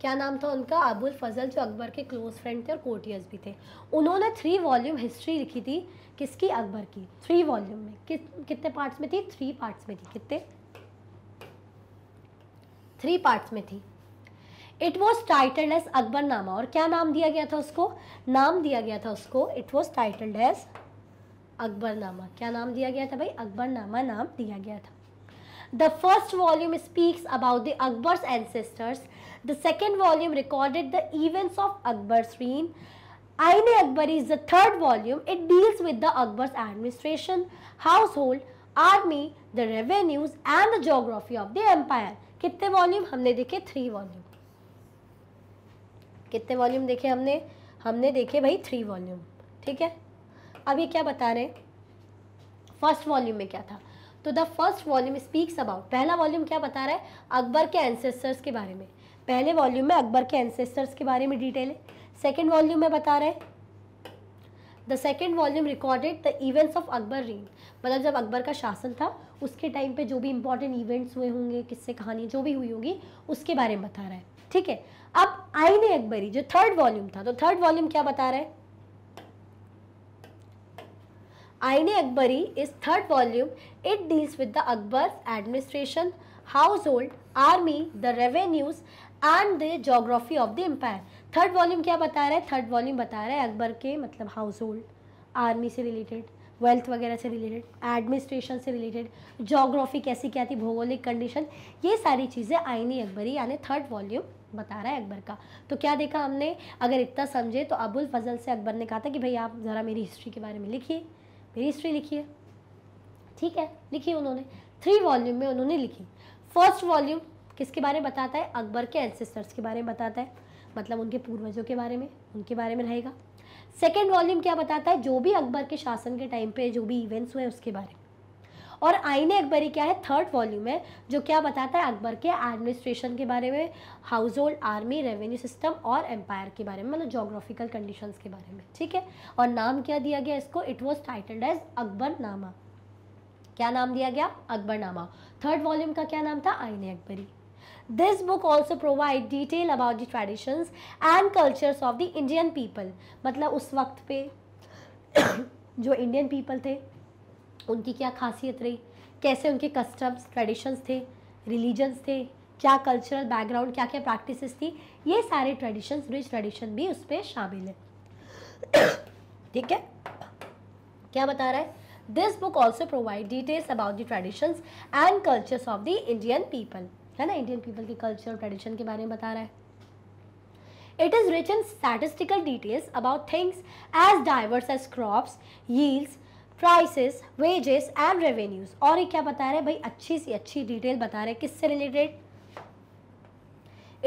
क्या नाम था उनका अबुल फजल जो अकबर के क्लोज फ्रेंड थे और कोटियर्स भी थे उन्होंने थ्री वॉल्यूम हिस्ट्री लिखी थी किसकी अकबर की थ्री वॉल्यूम में कि, कितने पार्ट्स में थी थ्री पार्ट्स में थी कितने थ्री पार्ट्स में थी it was titled as Akbar Nama और क्या नाम दिया गया था उसको नाम दिया गया था उसको it was titled as Akbar नामा क्या नाम दिया गया था भाई अकबर नामा नाम दिया गया था the first volume speaks about the Akbar ancestors the second volume recorded the events of Akbar स्वीन Aine Akbar is the third volume it deals with the Akbar administration household army the revenues and the geography of the empire कितने volume हमने देखे three volume कितने volume देखे हमने हमने देखे भाई थ्री वॉल्यूम ठीक है अब ये क्या बता रहे हैं फर्स्ट वॉल्यूम में क्या था तो the first volume speaks about पहला वॉल्यूम क्या बता रहा है अकबर के एंसेस्टर्स के बारे में पहले वॉल्यूम में अकबर के एंसेस्टर्स के बारे में डिटेल है सेकेंड वॉल्यूम में बता रहे the second volume recorded the events of Akbar reign मतलब जब अकबर का शासन था उसके टाइम पे जो भी इंपॉर्टेंट इवेंट्स हुए होंगे किससे कहानी जो भी हुई होगी उसके बारे में बता रहा है ठीक है अब आईने अकबरी जो थर्ड वॉल्यूम था तो थर्ड वॉल्यूम क्या बता रहा है Aine Akbari is third volume it deals with the Akbar administration household army the revenues and the geography of the empire third volume क्या बता रहा है थर्ड वॉल्यूम बता रहा है अकबर के मतलब हाउस होल्ड आर्मी से रिलेटेड वेल्थ वगैरह से रिलेटेड एडमिनिस्ट्रेशन से रिलेटेड जोग्राफी कैसी क्या थी भौगोलिक कंडीशन ये सारी चीज़ें आईनी अकबरी यानी थर्ड वॉल्यूम बता रहा है अकबर का तो क्या देखा हमने अगर इतना समझे तो अबुल फजल से अकबर ने कहा था कि भाई आप ज़रा मेरी हिस्ट्री के बारे में लिखिए मेरी हिस्ट्री लिखिए ठीक है लिखी उन्होंने थ्री वॉल्यूम में उन्होंने लिखी फर्स्ट वॉल्यूम किसके बारे में बताता है अकबर के एंसेस्टर्स के बारे में बताता है मतलब उनके पूर्वजों के बारे में उनके बारे में रहेगा सेकेंड वॉल्यूम क्या बताता है जो भी अकबर के शासन के टाइम पे जो भी इवेंट्स हुए उसके बारे में और आईने अकबरी क्या है थर्ड वॉल्यूम है जो क्या बताता है अकबर के एडमिनिस्ट्रेशन के बारे में household army revenue system और एम्पायर के बारे में मतलब जोग्राफिकल कंडीशन के बारे में ठीक है और नाम क्या दिया गया इसको it was titled as Akbar नामा क्या नाम दिया गया अकबर नामा थर्ड वॉल्यूम का क्या नाम था आईने Akbari This book also provide detail about the traditions and cultures of the Indian people. मतलब उस वक्त पे जो इंडियन पीपल थे उनकी क्या खासियत रही कैसे उनके कस्टम्स ट्रेडिशंस थे रिलीजन्स थे क्या कल्चरल बैकग्राउंड क्या क्या प्रैक्टिसेस थी ये सारे ट्रेडिशंस रिच ट्रेडिशन भी उस पर शामिल है ठीक है क्या बता रहा है this book also provide details about the traditions and cultures of the Indian people है ना इंडियन पीपल के कल्चर और ट्रेडिशन के बारे में बता रहा है it is rich in statistical details about things as diverse as crops yields prices wages and revenues और ये क्या बता रहे हैं भाई अच्छी सी अच्छी डिटेल बता रहे हैं किससे related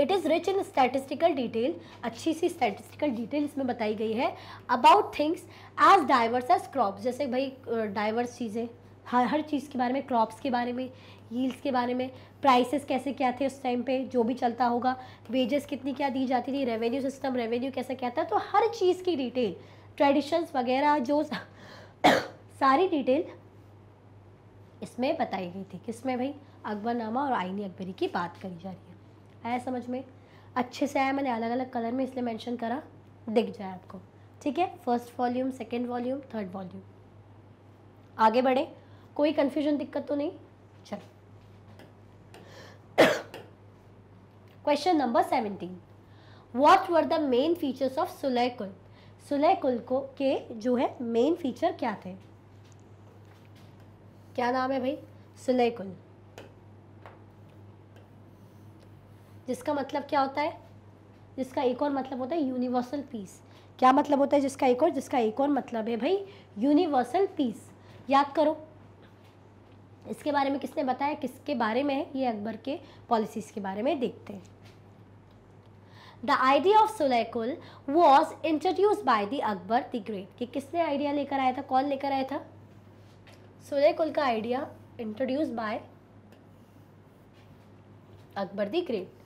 it is rich in statistical detail अच्छी सी स्टैटिस्टिकल डिटेल इसमें बताई गई है about things as diverse as crops जैसे भाई डाइवर्स चीज़ें हर हर चीज़ के बारे में क्रॉप्स के बारे में यील्स के बारे में प्राइसेस कैसे क्या थे उस टाइम पे जो भी चलता होगा वेजेस कितनी क्या दी जाती थी रेवेन्यू सिस्टम रेवेन्यू कैसा क्या था तो हर चीज़ की डिटेल ट्रेडिशंस वगैरह जो सारी डिटेल इसमें बताई गई थी किसमें भाई अकबरनामा और आईनी अकबरी की बात करी जा रही है आया समझ में अच्छे से आया मैंने अलग अलग कलर में इसलिए मेंशन करा दिख जाए आपको ठीक है first volume second volume third volume आगे बढ़े कोई कन्फ्यूजन दिक्कत तो नहीं चलो question number seventeen what were the main features of sulh kul sulh कुल को के जो है मेन फीचर क्या थे क्या नाम है भाई सुलेकुल जिसका मतलब क्या होता है जिसका एक और मतलब होता है यूनिवर्सल पीस क्या मतलब होता है जिसका एक और जिसका एक और मतलब है भाई यूनिवर्सल पीस याद करो इसके बारे में किसने बताया किसके बारे में है ये अकबर के पॉलिसीज़ के बारे में देखते हैं the idea of sulhekul was introduce by the Akbar the great कि किसने आइडिया लेकर आया था कौन लेकर आया था सूर्य कुल का idea introduce by Akbar the great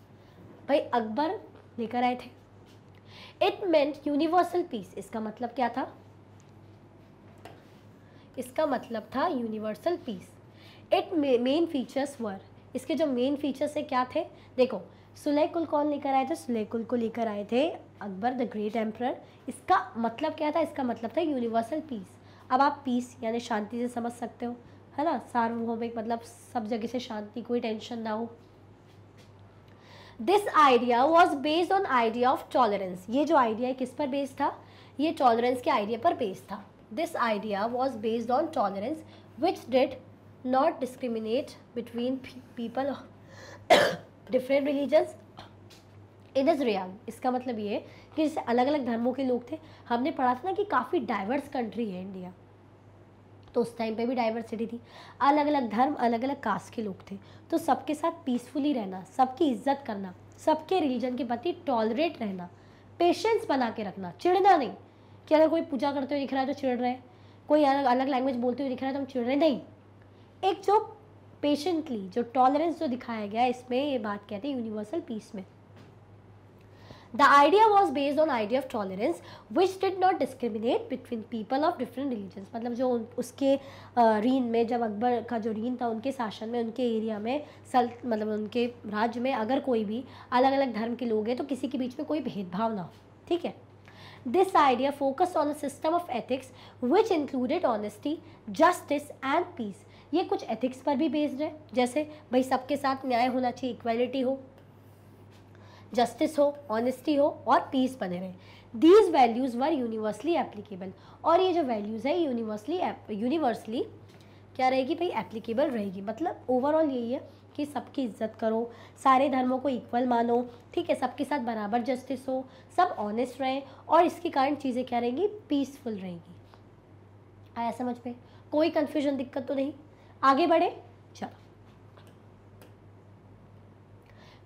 भाई अकबर लेकर आए थे इट मेंट यूनिवर्सल पीस इसका मतलब क्या था इसका मतलब था universal peace it main features were इसके जो मेन फीचर्स है क्या थे देखो सुलह कुल कौन लेकर आए थे कुल को लेकर आए थे अकबर द ग्रेट एम्प्रर इसका मतलब क्या था इसका मतलब था यूनिवर्सल पीस अब आप पीस यानी शांति से समझ सकते हो है ना सार्वभौमिक मतलब सब जगह से शांति कोई टेंशन ना हो this idea was based on idea of tolerance ये जो आइडिया है किस पर बेस्ड था ये टॉलरेंस के आइडिया पर बेस्ड था this idea was based on tolerance which did not discriminate between people different religions in is real इसका मतलब ये कि जैसे अलग अलग धर्मों के लोग थे हमने पढ़ा था ना कि काफ़ी डाइवर्स कंट्री है इंडिया तो उस टाइम पे भी डाइवर्सिटी थी अलग अलग धर्म अलग अलग कास्ट के लोग थे तो सबके साथ पीसफुली रहना सबकी इज्जत करना सबके रिलीजन के प्रति टॉलरेट रहना पेशेंस बना के रखना चिड़ना नहीं कि अगर कोई पूजा करते हुए दिख रहा है तो चिड़ रहे हैं कोई अलग अलग लैंग्वेज बोलते हुए दिख रहा है तो हम चिड़ रहे नहीं एक जो पेशेंटली जो टॉलरेंस जो दिखाया गया इसमें ये बात कहते हैं यूनिवर्सल पीस में The idea was based on idea of tolerance which did not discriminate between people of different religions. मतलब जो उसके रीन में जब अकबर का जो रीन था उनके शासन में उनके एरिया में सल मतलब उनके राज्य में अगर कोई भी अलग अलग धर्म के लोग हैं तो किसी के बीच में कोई भेदभाव ना हो ठीक है This idea focused on a system of ethics which included honesty, justice and peace. ये कुछ एथिक्स पर भी बेस्ड है जैसे भाई सबके साथ न्याय होना चाहिए इक्वालिटी हो जस्टिस हो ऑनेस्टी हो और पीस बने रहे these values were universally applicable और ये जो वैल्यूज़ है यूनिवर्सली यूनिवर्सली क्या रहेगी भाई एप्लीकेबल रहेगी मतलब ओवरऑल यही है कि सबकी इज्जत करो सारे धर्मों को इक्वल मानो ठीक है सबके साथ बराबर जस्टिस हो सब ऑनेस्ट रहें और इसके कारण चीज़ें क्या रहेंगी पीसफुल रहेंगी आया समझ में कोई कन्फ्यूजन दिक्कत तो नहीं आगे बढ़े चलो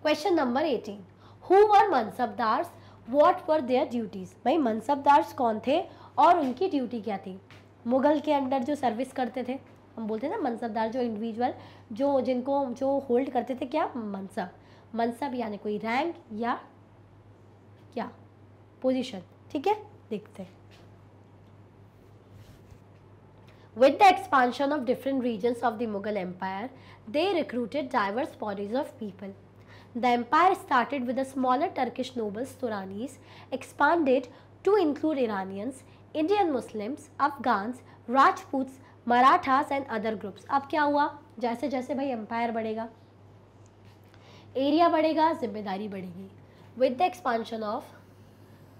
question number eighteen who were mansabdars what were their duties भाई मनसबदार्स कौन थे और उनकी ड्यूटी क्या थी मुगल के अंडर जो सर्विस करते थे हम बोलते हैं ना मनसबदार जो इंडिविजुअल जो जिनको जो होल्ड करते थे क्या मनसब मनसब यानी कोई रैंक या क्या पोजीशन ठीक है देखते हैं With the expansion of different regions of the Mughal Empire, they recruited diverse bodies of people. The empire started with the smaller Turkish nobles, Turanis, expanded to include Iranians, Indian Muslims, Afghans, Rajputs, Marathas and other groups. अब क्या हुआ जैसे जैसे भाई empire बढ़ेगा area बढ़ेगा जिम्मेदारी बढ़ेगी with the expansion of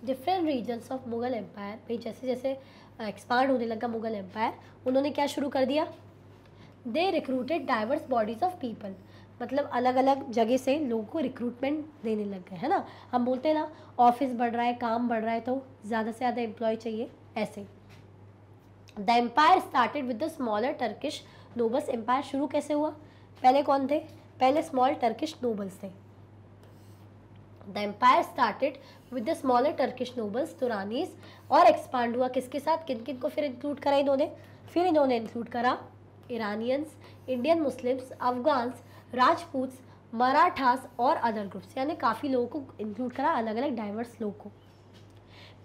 different regions of Mughal empire भाई जैसे जैसे एक्सपांड होने लगा मुगल एम्पायर उन्होंने क्या शुरू कर दिया they recruited diverse bodies of people मतलब अलग अलग जगह से लोगों को रिक्रूटमेंट देने लग गए है ना हम बोलते हैं ना ऑफिस बढ़ रहा है काम बढ़ रहा है तो ज़्यादा से ज़्यादा एम्प्लॉय चाहिए ऐसे the empire started with the smaller Turkish nobles empire शुरू कैसे हुआ पहले कौन थे पहले स्मॉल टर्किश नोबल्स थे the empire started with the smaller Turkish nobles Turanis और एक्सपांड हुआ किसके साथ किन किन को फिर इंक्लूड करा इन्होंने फिर इन्होंने इंक्लूड करा Iranians Indian Muslims Afghans Rajput Marathas और अदर ग्रुप्स यानी काफ़ी लोगों को इंक्लूड करा अलग अलग डाइवर्स लोगों को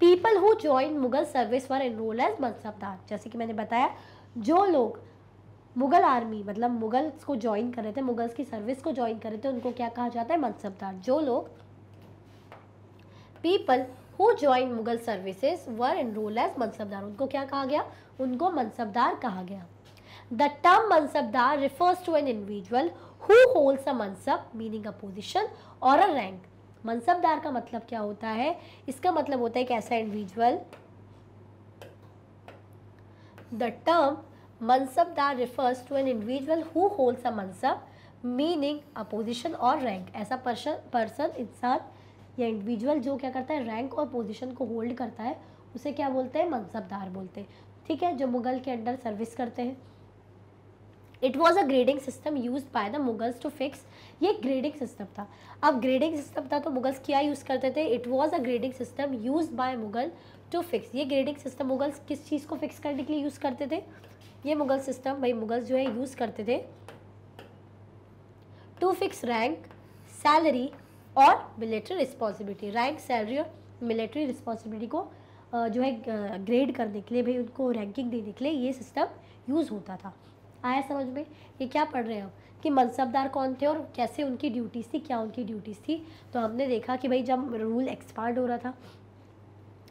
people who join Mughal service were enrol as mansabdar जैसे कि मैंने बताया जो लोग मुगल आर्मी मतलब मुगल्स को ज्वाइन कर रहे थे मुगल्स की सर्विस को ज्वाइन कर रहे थे उनको क्या कहा जाता है मनसबदार जो लोग people who join Mughal services were enrol as mansabdar उनको क्या कहा गया उनको मनसबदार कहा गया the term mansabdar refers to an individual who holds a mansab meaning a position और अ रैंक मनसबदार का मतलब क्या होता है इसका मतलब होता है एक ऐसा individual the term mansabdar refers to an individual who holds a mansab meaning a position और रैंक ऐसा पर्सन पर्सन इंसान या इंडिविजुअल जो क्या करता है रैंक और पोजिशन को होल्ड करता है उसे क्या बोलते हैं मनसबदार बोलते हैं ठीक है जो मुगल के अंडर सर्विस करते हैं it was a grading system use by the Mughals to fix ये ग्रेडिंग सिस्टम था अब ग्रेडिंग सिस्टम था तो मुगल्स क्या यूज़ करते थे it was a grading system use by Mughal to fix ये ग्रेडिंग सिस्टम मुगल्स किस चीज़ को फिक्स करने के लिए यूज़ करते थे ये मुगल सिस्टम भाई मुगल्स जो है यूज़ करते थे टू फिक्स रैंक सैलरी और मिलिट्री रिस्पॉन्सिबिलिटी रैंक सैलरी और मिलिट्री रिस्पॉन्सिबिलिटी को जो है ग्रेड करने के लिए भाई उनको रैंकिंग देने के लिए ये सिस्टम यूज़ होता था आया समझ में कि क्या पढ़ रहे हो कि मनसबदार कौन थे और कैसे उनकी ड्यूटीज़ थी क्या उनकी ड्यूटीज़ थी तो हमने देखा कि भाई जब रूल एक्सपांड हो रहा था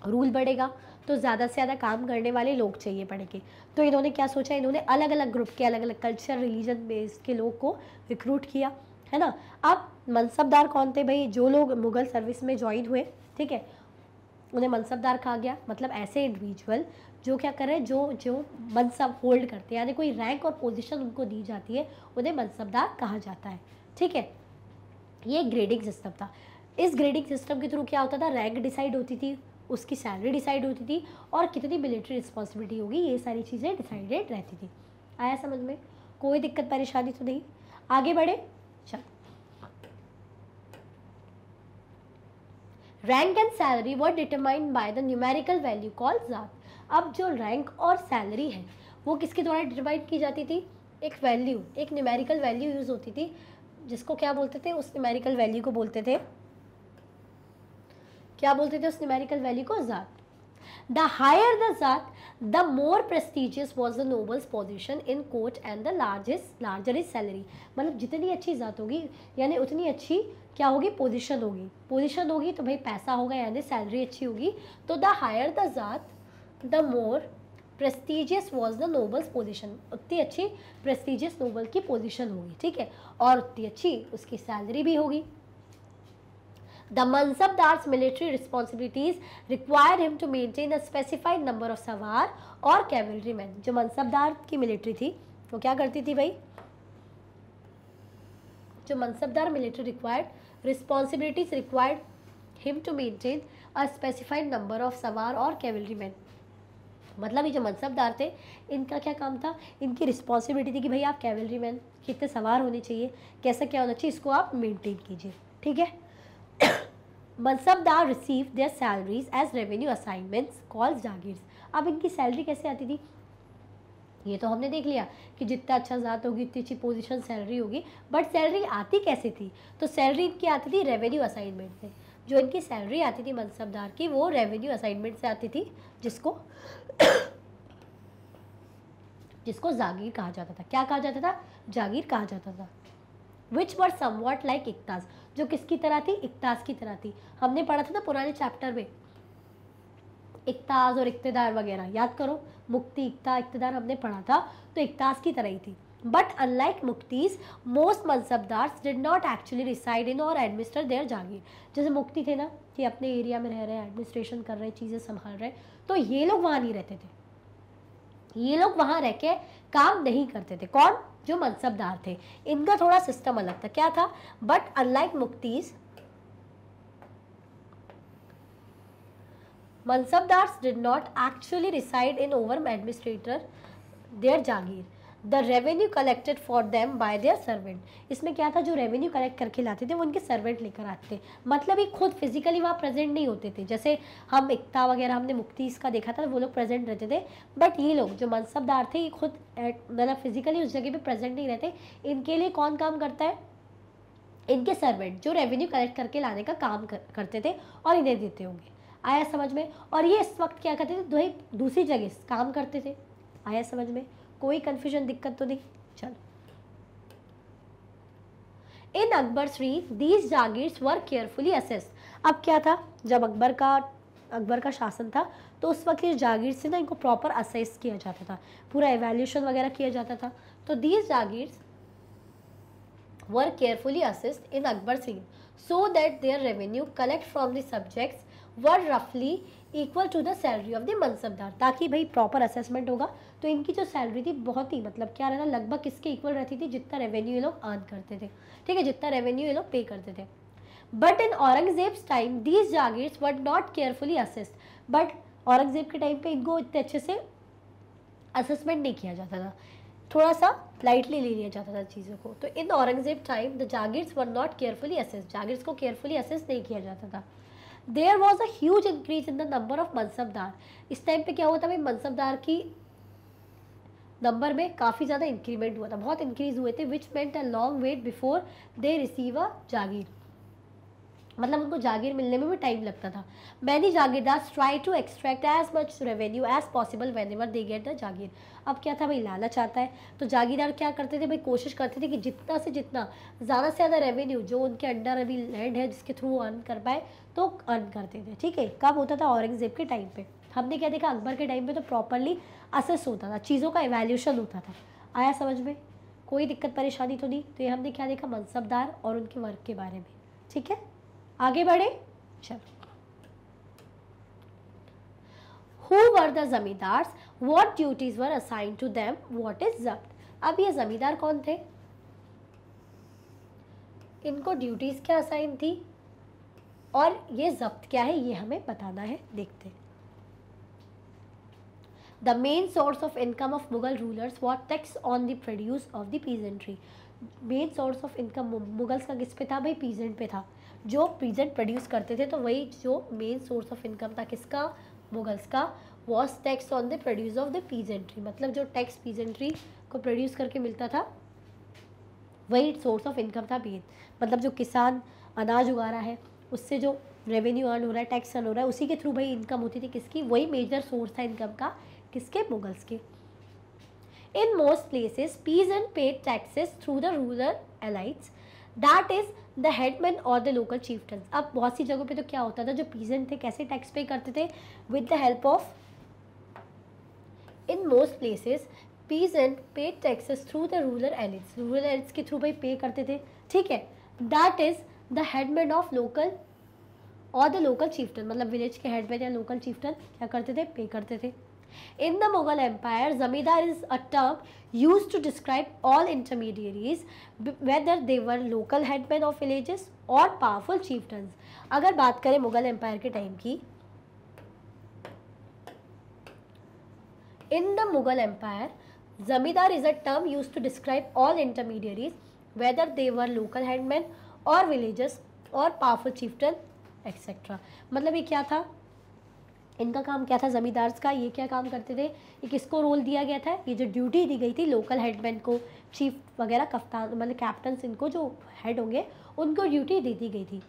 रूल बढ़ेगा तो ज़्यादा से ज़्यादा काम करने वाले लोग चाहिए पढ़ के तो इन्होंने क्या सोचा इन्होंने अलग अलग ग्रुप के अलग अलग कल्चर रिलीजन बेस्ड के लोग को रिक्रूट किया है ना अब मनसबदार कौन थे भाई जो लोग मुगल सर्विस में ज्वाइन हुए ठीक है उन्हें मनसबदार कहा गया मतलब ऐसे इंडिविजुअल जो क्या कर रहे हैं जो जो मनसब होल्ड करते हैं यानी कोई रैंक और पोजिशन उनको दी जाती है उन्हें मनसबदार कहा जाता है ठीक है ये ग्रेडिंग सिस्टम था इस ग्रेडिंग सिस्टम के थ्रू क्या होता था रैंक डिसाइड होती थी उसकी सैलरी डिसाइड होती थी और कितनी मिलिट्री रिस्पॉन्सिबिलिटी होगी ये सारी चीज़ें डिसाइडेड रहती थी आया समझ में कोई दिक्कत परेशानी तो नहीं आगे बढ़े चल rank and salary were determined by the numerical value call zat अब जो रैंक और सैलरी है वो किसके द्वारा डिवाइड की जाती थी एक वैल्यू एक न्यूमेरिकल वैल्यू यूज़ होती थी जिसको क्या बोलते थे उस न्यूमेरिकल वैल्यू को बोलते थे क्या बोलते थे उस न्यूमेरिकल वैल्यू को zat the higher the zat the more prestigious was the nobles position in court and the largest larger is salary मतलब जितनी अच्छी जात होगी यानी उतनी अच्छी क्या होगी पोजिशन होगी पोजिशन होगी तो भाई पैसा होगा यानी सैलरी अच्छी होगी तो the higher the zat the more prestigious was the nobles position उतनी अच्छी प्रेस्टिजियस नोबल की पोजिशन होगी ठीक है और उतनी अच्छी उसकी सैलरी भी होगी the mansabdar military responsibilities require him to maintain a specified number of sawar और मैन जो मनसबदार की मिलिट्री थी वो क्या करती थी भाई जो mansabdar military required responsibilities required him to maintain a specified number of sawar और मैन मतलब ये जो मनसबदार थे इनका क्या काम था इनकी रिस्पॉन्सिबिलिटी थी कि भाई आप कैवलरी मैन कितने सवार होने चाहिए कैसा क्या होना चाहिए इसको आप मेनटेन कीजिए ठीक है mansabdar receive their salaries as revenue assignments calls jagirs अब इनकी सैलरी कैसे आती थी ये तो हमने देख लिया कि जितना अच्छा ज़ात होगी उतनी अच्छी पोजीशन सैलरी होगी बट सैलरी आती कैसे थी तो सैलरी इनकी आती थी रेवेन्यू असाइनमेंट से जो इनकी सैलरी आती थी मनसबदार की वो रेवेन्यू असाइनमेंट से आती थी जिसको जिसको जागीर कहा जाता था क्या कहा जाता था जागीर कहा जाता था विच वर समवॉट लाइक इकतास जो किसकी तरह थी इकतास की तरह थी हमने पढ़ा था ना पुराने चैप्टर में इक्तास और इकतदार वगैरह याद करो मुक्ति इकता इकतदार हमने पढ़ा था तो इकतास की तरह ही थी but unlike muqtis most mansabdars did not actually reside in or administer there जागीर जैसे मुक्ति थे ना कि अपने एरिया में रह रहे हैं एडमिनिस्ट्रेशन कर रहे चीज़ें संभाल रहे तो ये लोग वहाँ नहीं रहते थे ये लोग वहाँ रह के काम नहीं करते थे कौन जो मनसबदार थे इनका थोड़ा सिस्टम अलग था क्या था but unlike muqtis mansabdars did not actually reside in over administrator their jagir the revenue collected for them by their servant इसमें क्या था जो रेवेन्यू कलेक्ट करके लाते थे वो उनके सर्वेंट लेकर आते थे मतलब ये खुद फिजिकली वहाँ प्रेजेंट नहीं होते थे जैसे हम एकता वगैरह हमने मुक्ति इसका देखा था वो लोग प्रेजेंट रहते थे बट ये लोग जो मनसबदार थे ये खुद मतलब फिजिकली उस जगह पर प्रेजेंट नहीं रहते इनके लिए कौन काम करता है इनके सर्वेंट जो रेवेन्यू कलेक्ट करके लाने का काम कर, करते थे और इन्हें देते होंगे आया समझ में और ये इस वक्त क्या करते थे दो दूसरी जगह काम करते थे आया समझ में कोई कन्फ्यूजन दिक्कत तो नहीं चलो इन अकबर श्री these jagirs were carefully assessed अब क्या था जब अकबर का अकबर का शासन था तो उस वक्त ये जागीर से ना इनको प्रॉपर असेस किया जाता था पूरा एवेल्यूशन वगैरह किया जाता था तो these jagirs were carefully assist in Akbar सिंह so that their revenue collect from the subjects were रफली equal to the salary of the mansabdar ताकि भाई प्रॉपर असेसमेंट होगा तो इनकी जो सैलरी थी बहुत ही मतलब क्या रहना लगभग किसके इक्वल रहती थी जितना रेवेन्यू ये लोग अर्न करते थे ठीक है जितना रेवेन्यू ये लोग पे करते थे but in Aurangzeb's time these jagirs were not carefully assist but Aurangzeb के टाइम पे इनको इतने अच्छे से असेसमेंट नहीं किया जाता था थोड़ा सा लाइटली ले लिया जाता था चीज़ों को तो in Aurangzeb time the jagirs were not carefully assess jagirs को केयरफुली असेस नहीं किया जाता था there was a huge increase in the number of mansabdar इस टाइम पे क्या हुआ था भाई मनसबदार की नंबर में काफ़ी ज़्यादा इंक्रीमेंट हुआ था बहुत इंक्रीज हुए थे which meant a long wait before they receive a jagir मतलब उनको जागीर मिलने में भी टाइम लगता था many jagirdar try to extract as much revenue as possible whenever they get the jagir अब क्या था भाई लालच आता है तो जागीरदार क्या करते थे भाई कोशिश करते थे कि जितना से जितना ज़्यादा से ज़्यादा रेवेन्यू जो उनके अंडर अभी लैंड है जिसके थ्रू अर्न कर पाए तो अर्न करते थे ठीक है कब होता था औरंगजेब के टाइम पर हमने क्या देखा अकबर के टाइम पर तो प्रॉपरली असेस होता था चीज़ों का एवेल्यूशन होता था आया समझ में कोई दिक्कत परेशानी तो नहीं तो ये हमने क्या देखा मनसबदार और उनके वर्क के बारे में ठीक है आगे बढ़े चलो who were the zamindar what duties were assign to them what is zabt अब ये जमींदार कौन थे इनको ड्यूटीज़ क्या असाइन थी और ये जब्त क्या है ये हमें बताना है देखते हैं the main source of income of Mughal rulers what tax on the produce of the peasantry main source of income Mughals का किस पे था भाई पीजेंट पे था जो पीजेंट प्रोड्यूस करते थे तो वही जो मेन सोर्स ऑफ इनकम था किसका मुगल्स का was tax on the produce of the peasantry मतलब जो टैक्स पीजेंट्री को प्रोड्यूस करके मिलता था वही सोर्स ऑफ इनकम था पीएन मतलब जो किसान अनाज उगा रहा है उससे जो रेवेन्यू अर्न हो रहा है टैक्स अर्न हो रहा है उसी के थ्रू भाई इनकम होती थी किसकी वही मेजर सोर्स था इनकम का किसके मुगल्स के in most places Ps and paid taxes through the rural elites that is the headman और द लोकल चीफ्टन अब बहुत सी जगहों पे तो क्या होता था जो पीजेंट थे कैसे टैक्स पे करते थे with the help of in most places Ps and paid taxes through the rural elites rural elites के थ्रू भाई पे करते थे ठीक है that is the headman of local और द लोकल चीफ्टन मतलब विलेज के हेडमैन या लोकल चीफ्टन क्या करते थे पे करते थे In the Mughal Empire, zamindar is a term used to describe all intermediaries, whether they were local headmen of villages or powerful chieftains. अगर बात करें मुगल एम्पायर के टाइम की In the Mughal Empire, zamindar is a term used to describe all intermediaries, whether they were local headmen or villagers or powerful chieftain, etc. मतलब ये क्या था इनका काम क्या था ज़मींदार्स का ये क्या काम करते थे ये किसको रोल दिया गया था ये जो ड्यूटी दी गई थी लोकल हेडमैन को चीफ वगैरह कप्तान मतलब कैप्टन इनको जो हेड होंगे उनको ड्यूटी दे दी गई थी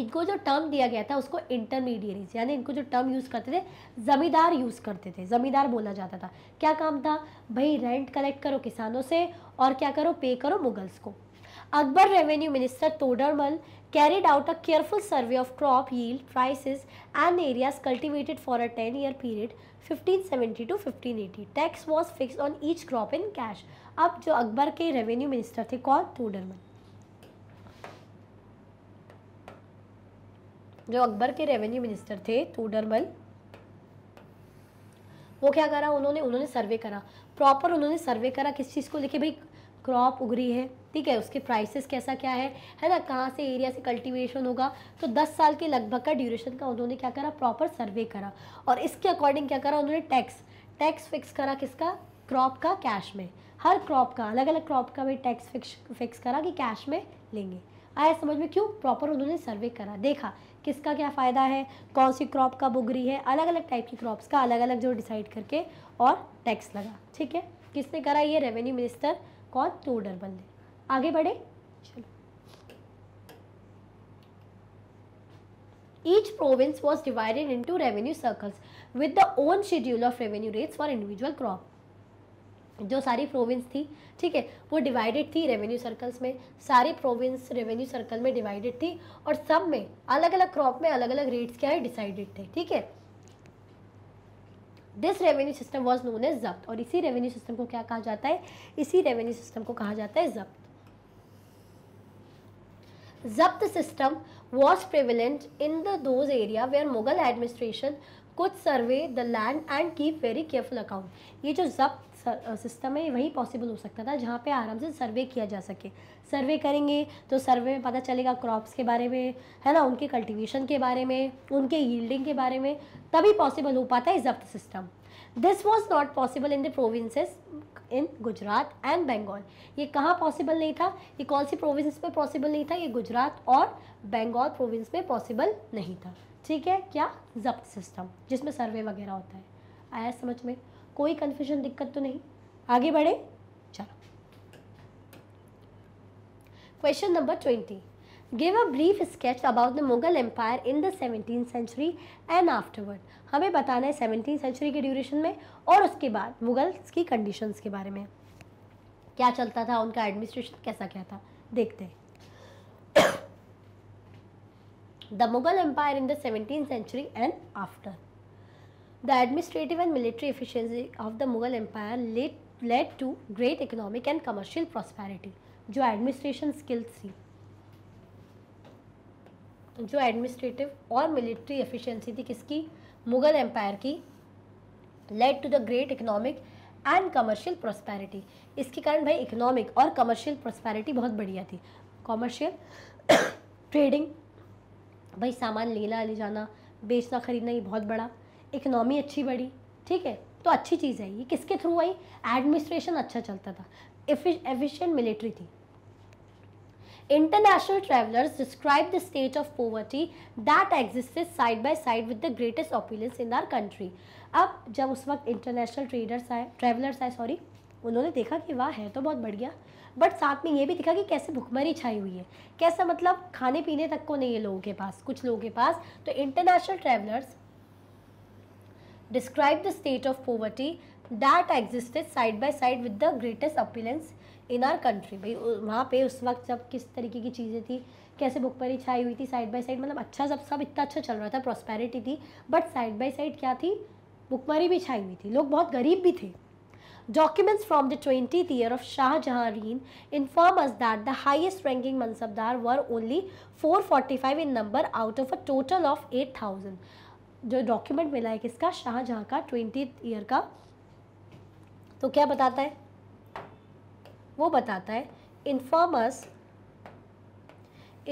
इनको जो टर्म दिया गया था उसको इंटरमीडियरीज यानी इनको जो टर्म यूज़ करते थे ज़मींदार यूज़ करते थे ज़मींदार बोला जाता था क्या काम था भाई रेंट कलेक्ट करो किसानों से और क्या करो पे करो मुगल्स को Akbar Revenue Minister Todarmal carried out a careful survey of crop yield, prices and areas cultivated for a 10-year period 1570 to 1580. Tax was fixed on each crop in cash. अब जो अकबर के रेवेन्यू मिनिस्टर थे कौन टोडरमल जो अकबर के revenue minister थे टोडरमल वो क्या करा उन्होंने उन्होंने सर्वे करा प्रॉपर उन्होंने सर्वे करा किस चीज़ को लेके भाई क्रॉप उग रही है ठीक है उसके प्राइसेस कैसा क्या है है ना कहाँ से एरिया से कल्टीवेशन होगा तो 10 साल के लगभग का ड्यूरेशन का उन्होंने क्या करा प्रॉपर सर्वे करा और इसके अकॉर्डिंग क्या करा उन्होंने टैक्स टैक्स फिक्स करा किसका क्रॉप का कैश में हर क्रॉप का अलग अलग क्रॉप का भी टैक्स फिक्स फिक्स करा कि कैश में लेंगे आया समझ में क्यों प्रॉपर उन्होंने सर्वे करा देखा किसका क्या फ़ायदा है कौन सी क्रॉप का बुगरी है अलग अलग टाइप की क्रॉप्स का अलग अलग जो डिसाइड करके और टैक्स लगा ठीक है किसने करा ये रेवेन्यू मिनिस्टर कौन टू ने आगे बढ़े चलो each province was divided to revenue circles with the own schedule of revenue rates for individual crop जो सारी प्रोविंस थी ठीक है वो डिवाइडेड थी रेवेन्यू सर्कल्स में सारी प्रोविंस रेवेन्यू सर्कल में डिवाइडेड थी और सब में अलग अलग क्रॉप में अलग अलग रेट्स क्या है डिसाइडेड थे ठीक है this revenue system was known as zabt और इसी रेवेन्यू सिस्टम को क्या कहा जाता है इसी रेवेन्यू सिस्टम को कहा जाता है zabt zabt system was prevalent in the those area where Mughal administration कुछ survey the land and keep very careful account ये जो जब्त सिस्टम है वही पॉसिबल हो सकता था जहाँ पे आराम से सर्वे किया जा सके सर्वे करेंगे तो सर्वे में पता चलेगा क्रॉप्स के बारे में है ना उनके कल्टीवेशन के बारे में उनके यील्डिंग के बारे में तभी पॉसिबल हो पाता है zabt system this was not possible in the provinces in Gujarat and Bengal ये कहाँ पॉसिबल नहीं था ये कौन सी प्रोविंस में पॉसिबल नहीं था ये गुजरात और बंगाल प्रोविंस में पॉसिबल नहीं था ठीक है क्या जब्त सिस्टम जिसमें सर्वे वगैरह होता है आया समझ में कोई कन्फ्यूजन दिक्कत तो नहीं आगे बढ़े चलो question number twenty give a brief sketch about the Mughal empire in the seventeen century and afterward हमें बताना है सेवनटीन सेंचुरी के ड्यूरेशन में और उसके बाद मुगल्स की कंडीशंस के बारे में क्या चलता था उनका एडमिनिस्ट्रेशन कैसा क्या था देखते हैं the Mughal empire in the seventeen century and after the administrative and military efficiency of the Mughal empire led led to great economic and commercial prosperity जो एडमिनिस्ट्रेशन स्किल्स थी जो एडमिनिस्ट्रेटिव और मिलिट्री एफिशिएंसी थी किसकी मुगल एम्पायर की led to the great economic and commercial prosperity इसके कारण भाई इकोनॉमिक और कमर्शियल प्रोस्पैरिटी बहुत बढ़िया थी कॉमर्शियल ट्रेडिंग भाई सामान लेना ले जाना बेचना खरीदना ये बहुत बड़ा इकनॉमी अच्छी बढ़ी ठीक है तो अच्छी चीज़ है ये किसके थ्रू आई एडमिनिस्ट्रेशन अच्छा चलता था एफिशिएंट मिलिट्री थी International travelers describe the state of poverty that existed side by side with the greatest opulence in our country. अब जब उस वक्त इंटरनेशनल ट्रेडर्स आए ट्रेवलर्स आए सॉरी उन्होंने देखा कि वाह है तो बहुत बढ़ गया बट साथ में ये भी दिखा कि कैसे भुखमरी छाई हुई है कैसा मतलब खाने पीने तक को नहीं है लोगों के पास कुछ लोगों के पास तो international travellers describe the state of poverty that existed side by side with the greatest opulence in our country भाई वहाँ पे उस वक्त जब किस तरीके की चीज़ें थी कैसे ही छाई हुई थी साइड बाय साइड मतलब अच्छा सब सब इतना अच्छा चल रहा था प्रॉस्पेरिटी थी बट साइड बाय साइड क्या थी भुखमरी भी छाई हुई थी लोग बहुत गरीब भी थे Documents from the 20th year of Shah Jahan the highest ranking the were only four forty five in number out of a total of eight thousand जो डॉक्यूमेंट मिला है किसका शाहजहाँ का ट्वेंटी ईयर का तो क्या बताता है वो बताता है informs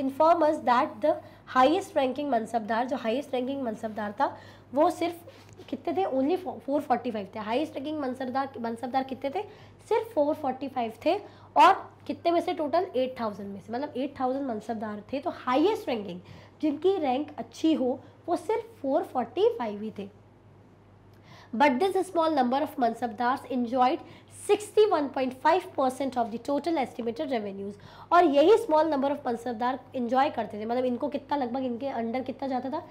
informs that the highest ranking mansabdar जो हाइस्ट रैंकिंग मनसबदार था वो सिर्फ कितने थे ओनली फोर फोर्टी फाइव थे हाइस्ट रैंकिंग मनसबदार मनसबदार कितने थे सिर्फ फोर फोर्टी फाइव थे और कितने में से टोटल एट थाउजेंड में से मतलब एट थाउजेंड मनसबदार थे तो हाईएस्ट रैंकिंग जिनकी रैंक अच्छी हो वो सिर्फ फोर फोर्टी फाइव ही थे but this small number of mansabdars enjoyed 61.5 percent of the total estimated revenues और यही small number of mansabdar enjoy करते थे मतलब इनको कितना लगभग इनके अंडर कितना जाता था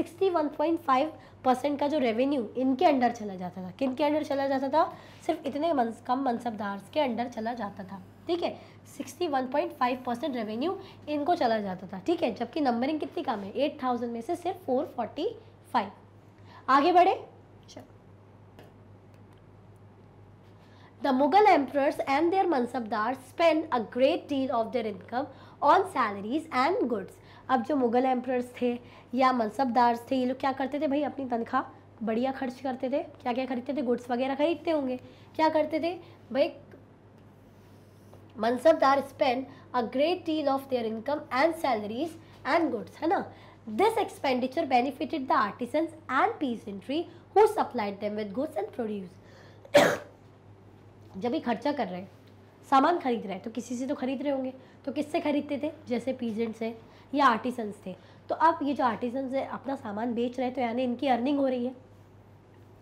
61.5 परसेंट का जो रेवेन्यू इनके अंडर चला जाता था किन के अंडर चला जाता था सिर्फ इतने मंस, कम मनसबदार के अंडर चला जाता था ठीक है 61.5 परसेंट रेवेन्यू इनको चला जाता था ठीक है जबकि नंबरिंग कितनी कम है 8000 में से सिर्फ 445 आगे बढ़े the Mughal emperors and their mansabdars spend a great deal of their income on salaries and goods. अब जो मुगल emperors थे या मनसबदार्स थे ये लोग क्या करते थे भाई अपनी तनख्वाह बढ़िया खर्च करते थे क्या क्या खरीदते थे गुड्स वगैरह खरीदते होंगे क्या करते थे भाई mansabdar spend a great deal of their income and salaries and goods है ना this expenditure benefited the artisans and peasantry who supplied them with goods and produce जब भी खर्चा कर रहे हैं सामान खरीद रहे हैं तो किसी से तो खरीद रहे होंगे तो किससे खरीदते थे जैसे पीजेंट्स हैं या आर्टिसंस थे तो अब ये जो आर्टिसंस है अपना सामान बेच रहे हैं तो यानी इनकी अर्निंग हो रही है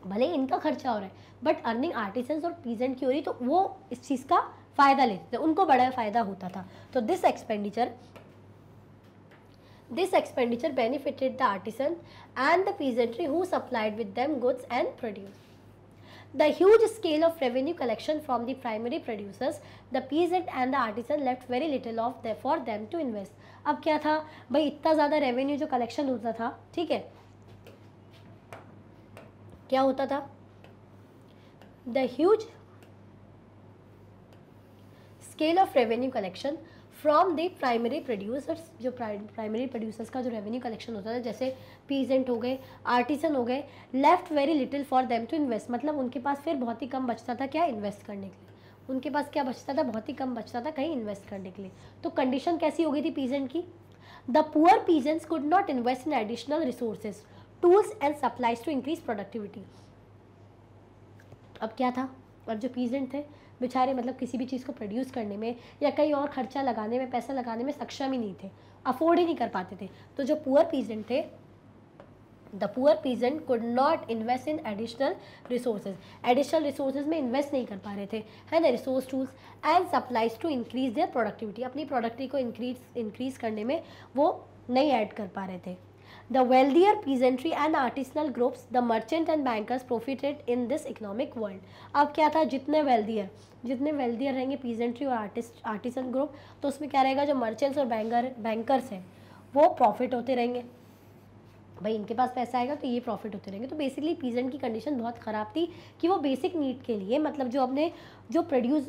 भले इनका खर्चा हो रहा है बट अर्निंग आर्टिसंस और पीजेंट की हो रही तो वो इस चीज़ का फ़ायदा लेते थे उनको बड़ा फ़ायदा होता था तो this expenditure this expenditure benefited the artisan and the peasantry who supplied with them goods and produce The huge scale of revenue collection from the primary producers, the peasant and the artisan left very little of there for them to invest. अब क्या था भाई इतना ज़्यादा revenue जो collection होता था ठीक है क्या होता था the huge scale of revenue collection from the primary producers जो प्राइमरी प्रोड्यूसर्स का जो रेवेन्यू कलेक्शन होता था जैसे पीजेंट हो गए आर्टिसन हो गए left very little for them to invest मतलब उनके पास फिर बहुत ही कम बचता था क्या इन्वेस्ट करने के लिए उनके पास क्या बचता था बहुत ही कम बचता था कहीं इन्वेस्ट करने के लिए तो कंडीशन कैसी हो गई थी पीजेंट की the poor peasants could not invest in additional resources tools and supplies to increase productivity अब क्या था अब जो पीजेंट थे बेचारे मतलब किसी भी चीज़ को प्रोड्यूस करने में या कहीं और खर्चा लगाने में पैसा लगाने में सक्षम ही नहीं थे अफोर्ड ही नहीं कर पाते थे तो जो पुअर पीजेंट थे the poor peasant could not invest in additional resources additional resources में इन्वेस्ट नहीं कर पा रहे थे है ना resource tools and supplies to increase their productivity अपनी प्रोडक्टिविटी को इंक्रीज इंक्रीज करने में वो नहीं ऐड कर पा रहे थे The wealthier peasantry and artisanal groups, the merchant and bankers profited in this economic world. अब क्या था जितने wealthier जितने wealthier रहेंगे peasantry और artist artisan group तो उसमें क्या रहेगा जो merchants और banker bankers हैं वो profit होते रहेंगे भाई इनके पास पैसा आएगा तो ये प्रॉफिट होते रहेंगे तो बेसिकली पीजेंट की कंडीशन बहुत ख़राब थी कि वो बेसिक नीड के लिए मतलब जो अपने जो प्रोड्यूस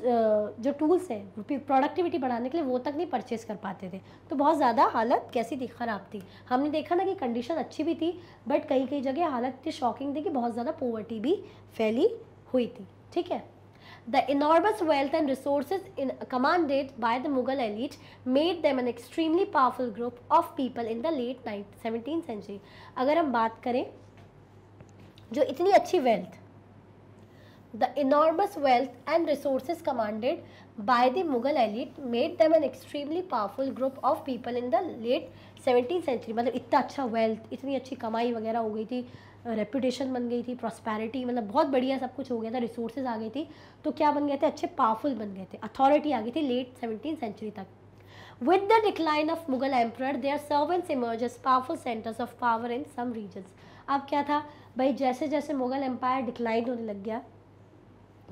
जो टूल्स हैं प्रोडक्टिविटी बढ़ाने के लिए वो तक नहीं परचेज़ कर पाते थे तो बहुत ज़्यादा हालत कैसी थी ख़राब थी हमने देखा ना कि कंडीशन अच्छी भी थी बट कई कई जगह हालत इतनी शॉकिंग थी कि बहुत ज़्यादा पोवर्टी भी फैली हुई थी ठीक है The enormous wealth and resources in, commanded by the Mughal elite made them an extremely powerful group of people in the late 19th, 17th century. अगर हम बात करें जो इतनी अच्छी wealth, The enormous wealth and resources commanded by the Mughal elite made them an extremely powerful group of people in the late 17th century. मतलब इतना अच्छा wealth, इतनी अच्छी कमाई वगैरह हो गई थी रेपुटेशन बन गई थी प्रॉस्पैरिटी मतलब बहुत बढ़िया सब कुछ हो गया था रिसोर्सेज आ गई थी तो क्या बन गए थे अच्छे पावरफुल बन गए थे अथॉरिटी आ गई थी लेट सेवनटीन सेंचुरी तक with the decline of Mughal emperor, they are emerged as powerful centres of power in some regions. अब क्या था भाई जैसे जैसे मुगल एम्पायर डिक्लाइन होने लग गया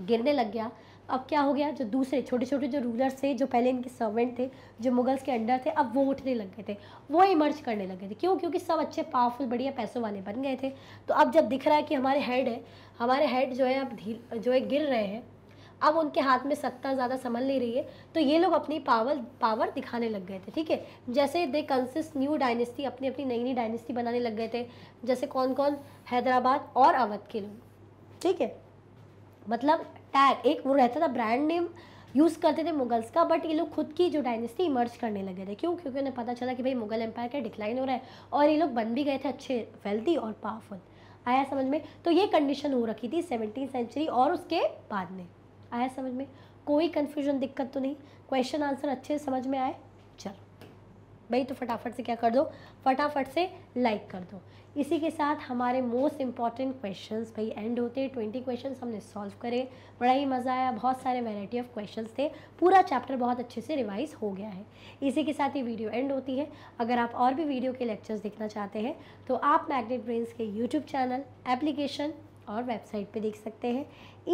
गिरने लग गया अब क्या हो गया जो दूसरे छोटे छोटे जो रूलर्स थे जो पहले इनके सर्वेंट थे जो मुगल्स के अंडर थे अब वो उठने लग गए थे वो इमर्ज करने लगे थे क्यों क्योंकि सब अच्छे पावरफुल बढ़िया पैसों वाले बन गए थे तो अब जब दिख रहा है कि हमारे हेड है हमारे हेड जो है अब धीर जो है गिर रहे हैं अब उनके हाथ में सत्ता ज़्यादा संभल नहीं रही है तो ये लोग अपनी पावर पावर दिखाने लग गए थे ठीक है जैसे दे कंसिस्ट न्यू डायनेस्टी अपनी अपनी नई नई डायनेस्टी बनाने लग गए थे जैसे कौन कौन हैदराबाद और अवध के लोग ठीक है मतलब टैग एक वो रहता था ब्रांड नेम यूज़ करते थे मुगल्स का बट ये लोग खुद की जो डायनेस्टी इमर्ज करने लगे थे क्यों क्योंकि उन्हें पता चला कि भाई मुगल एम्पायर का डिक्लाइन हो रहा है और ये लोग बन भी गए थे अच्छे वेल्दी और पावरफुल आया समझ में तो ये कंडीशन हो रखी थी सेवनटीन सेंचुरी और उसके बाद में आया समझ में कोई कन्फ्यूजन दिक्कत तो नहीं क्वेश्चन आंसर अच्छे समझ में आए चलो भाई तो फटाफट से क्या कर दो फटाफट से लाइक कर दो इसी के साथ हमारे मोस्ट इंपॉर्टेंट क्वेश्चंस भाई एंड होते हैं ट्वेंटी क्वेश्चंस हमने सॉल्व करे बड़ा ही मज़ा आया बहुत सारे वैरायटी ऑफ क्वेश्चंस थे पूरा चैप्टर बहुत अच्छे से रिवाइज हो गया है इसी के साथ ये वीडियो एंड होती है अगर आप और भी वीडियो के लेक्चर्स देखना चाहते हैं तो आप मैग्नेट ब्रेन्स के यूट्यूब चैनल एप्लीकेशन और वेबसाइट पे देख सकते हैं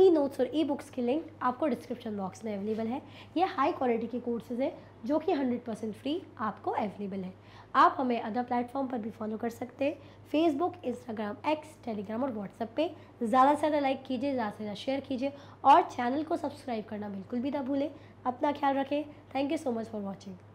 ई नोट्स और ई बुक्स की लिंक आपको डिस्क्रिप्शन बॉक्स में अवेलेबल है ये हाई क्वालिटी के कोर्सेज हैं जो कि 100% फ्री आपको अवेलेबल है आप हमें अदर प्लेटफॉर्म पर भी फॉलो कर सकते हैं फेसबुक इंस्टाग्राम एक्स टेलीग्राम और व्हाट्सएप पे ज़्यादा से ज़्यादा लाइक कीजिए ज़्यादा से ज़्यादा शेयर कीजिए और चैनल को सब्सक्राइब करना बिल्कुल भी ना भूलें अपना ख्याल रखें thank you so much for watching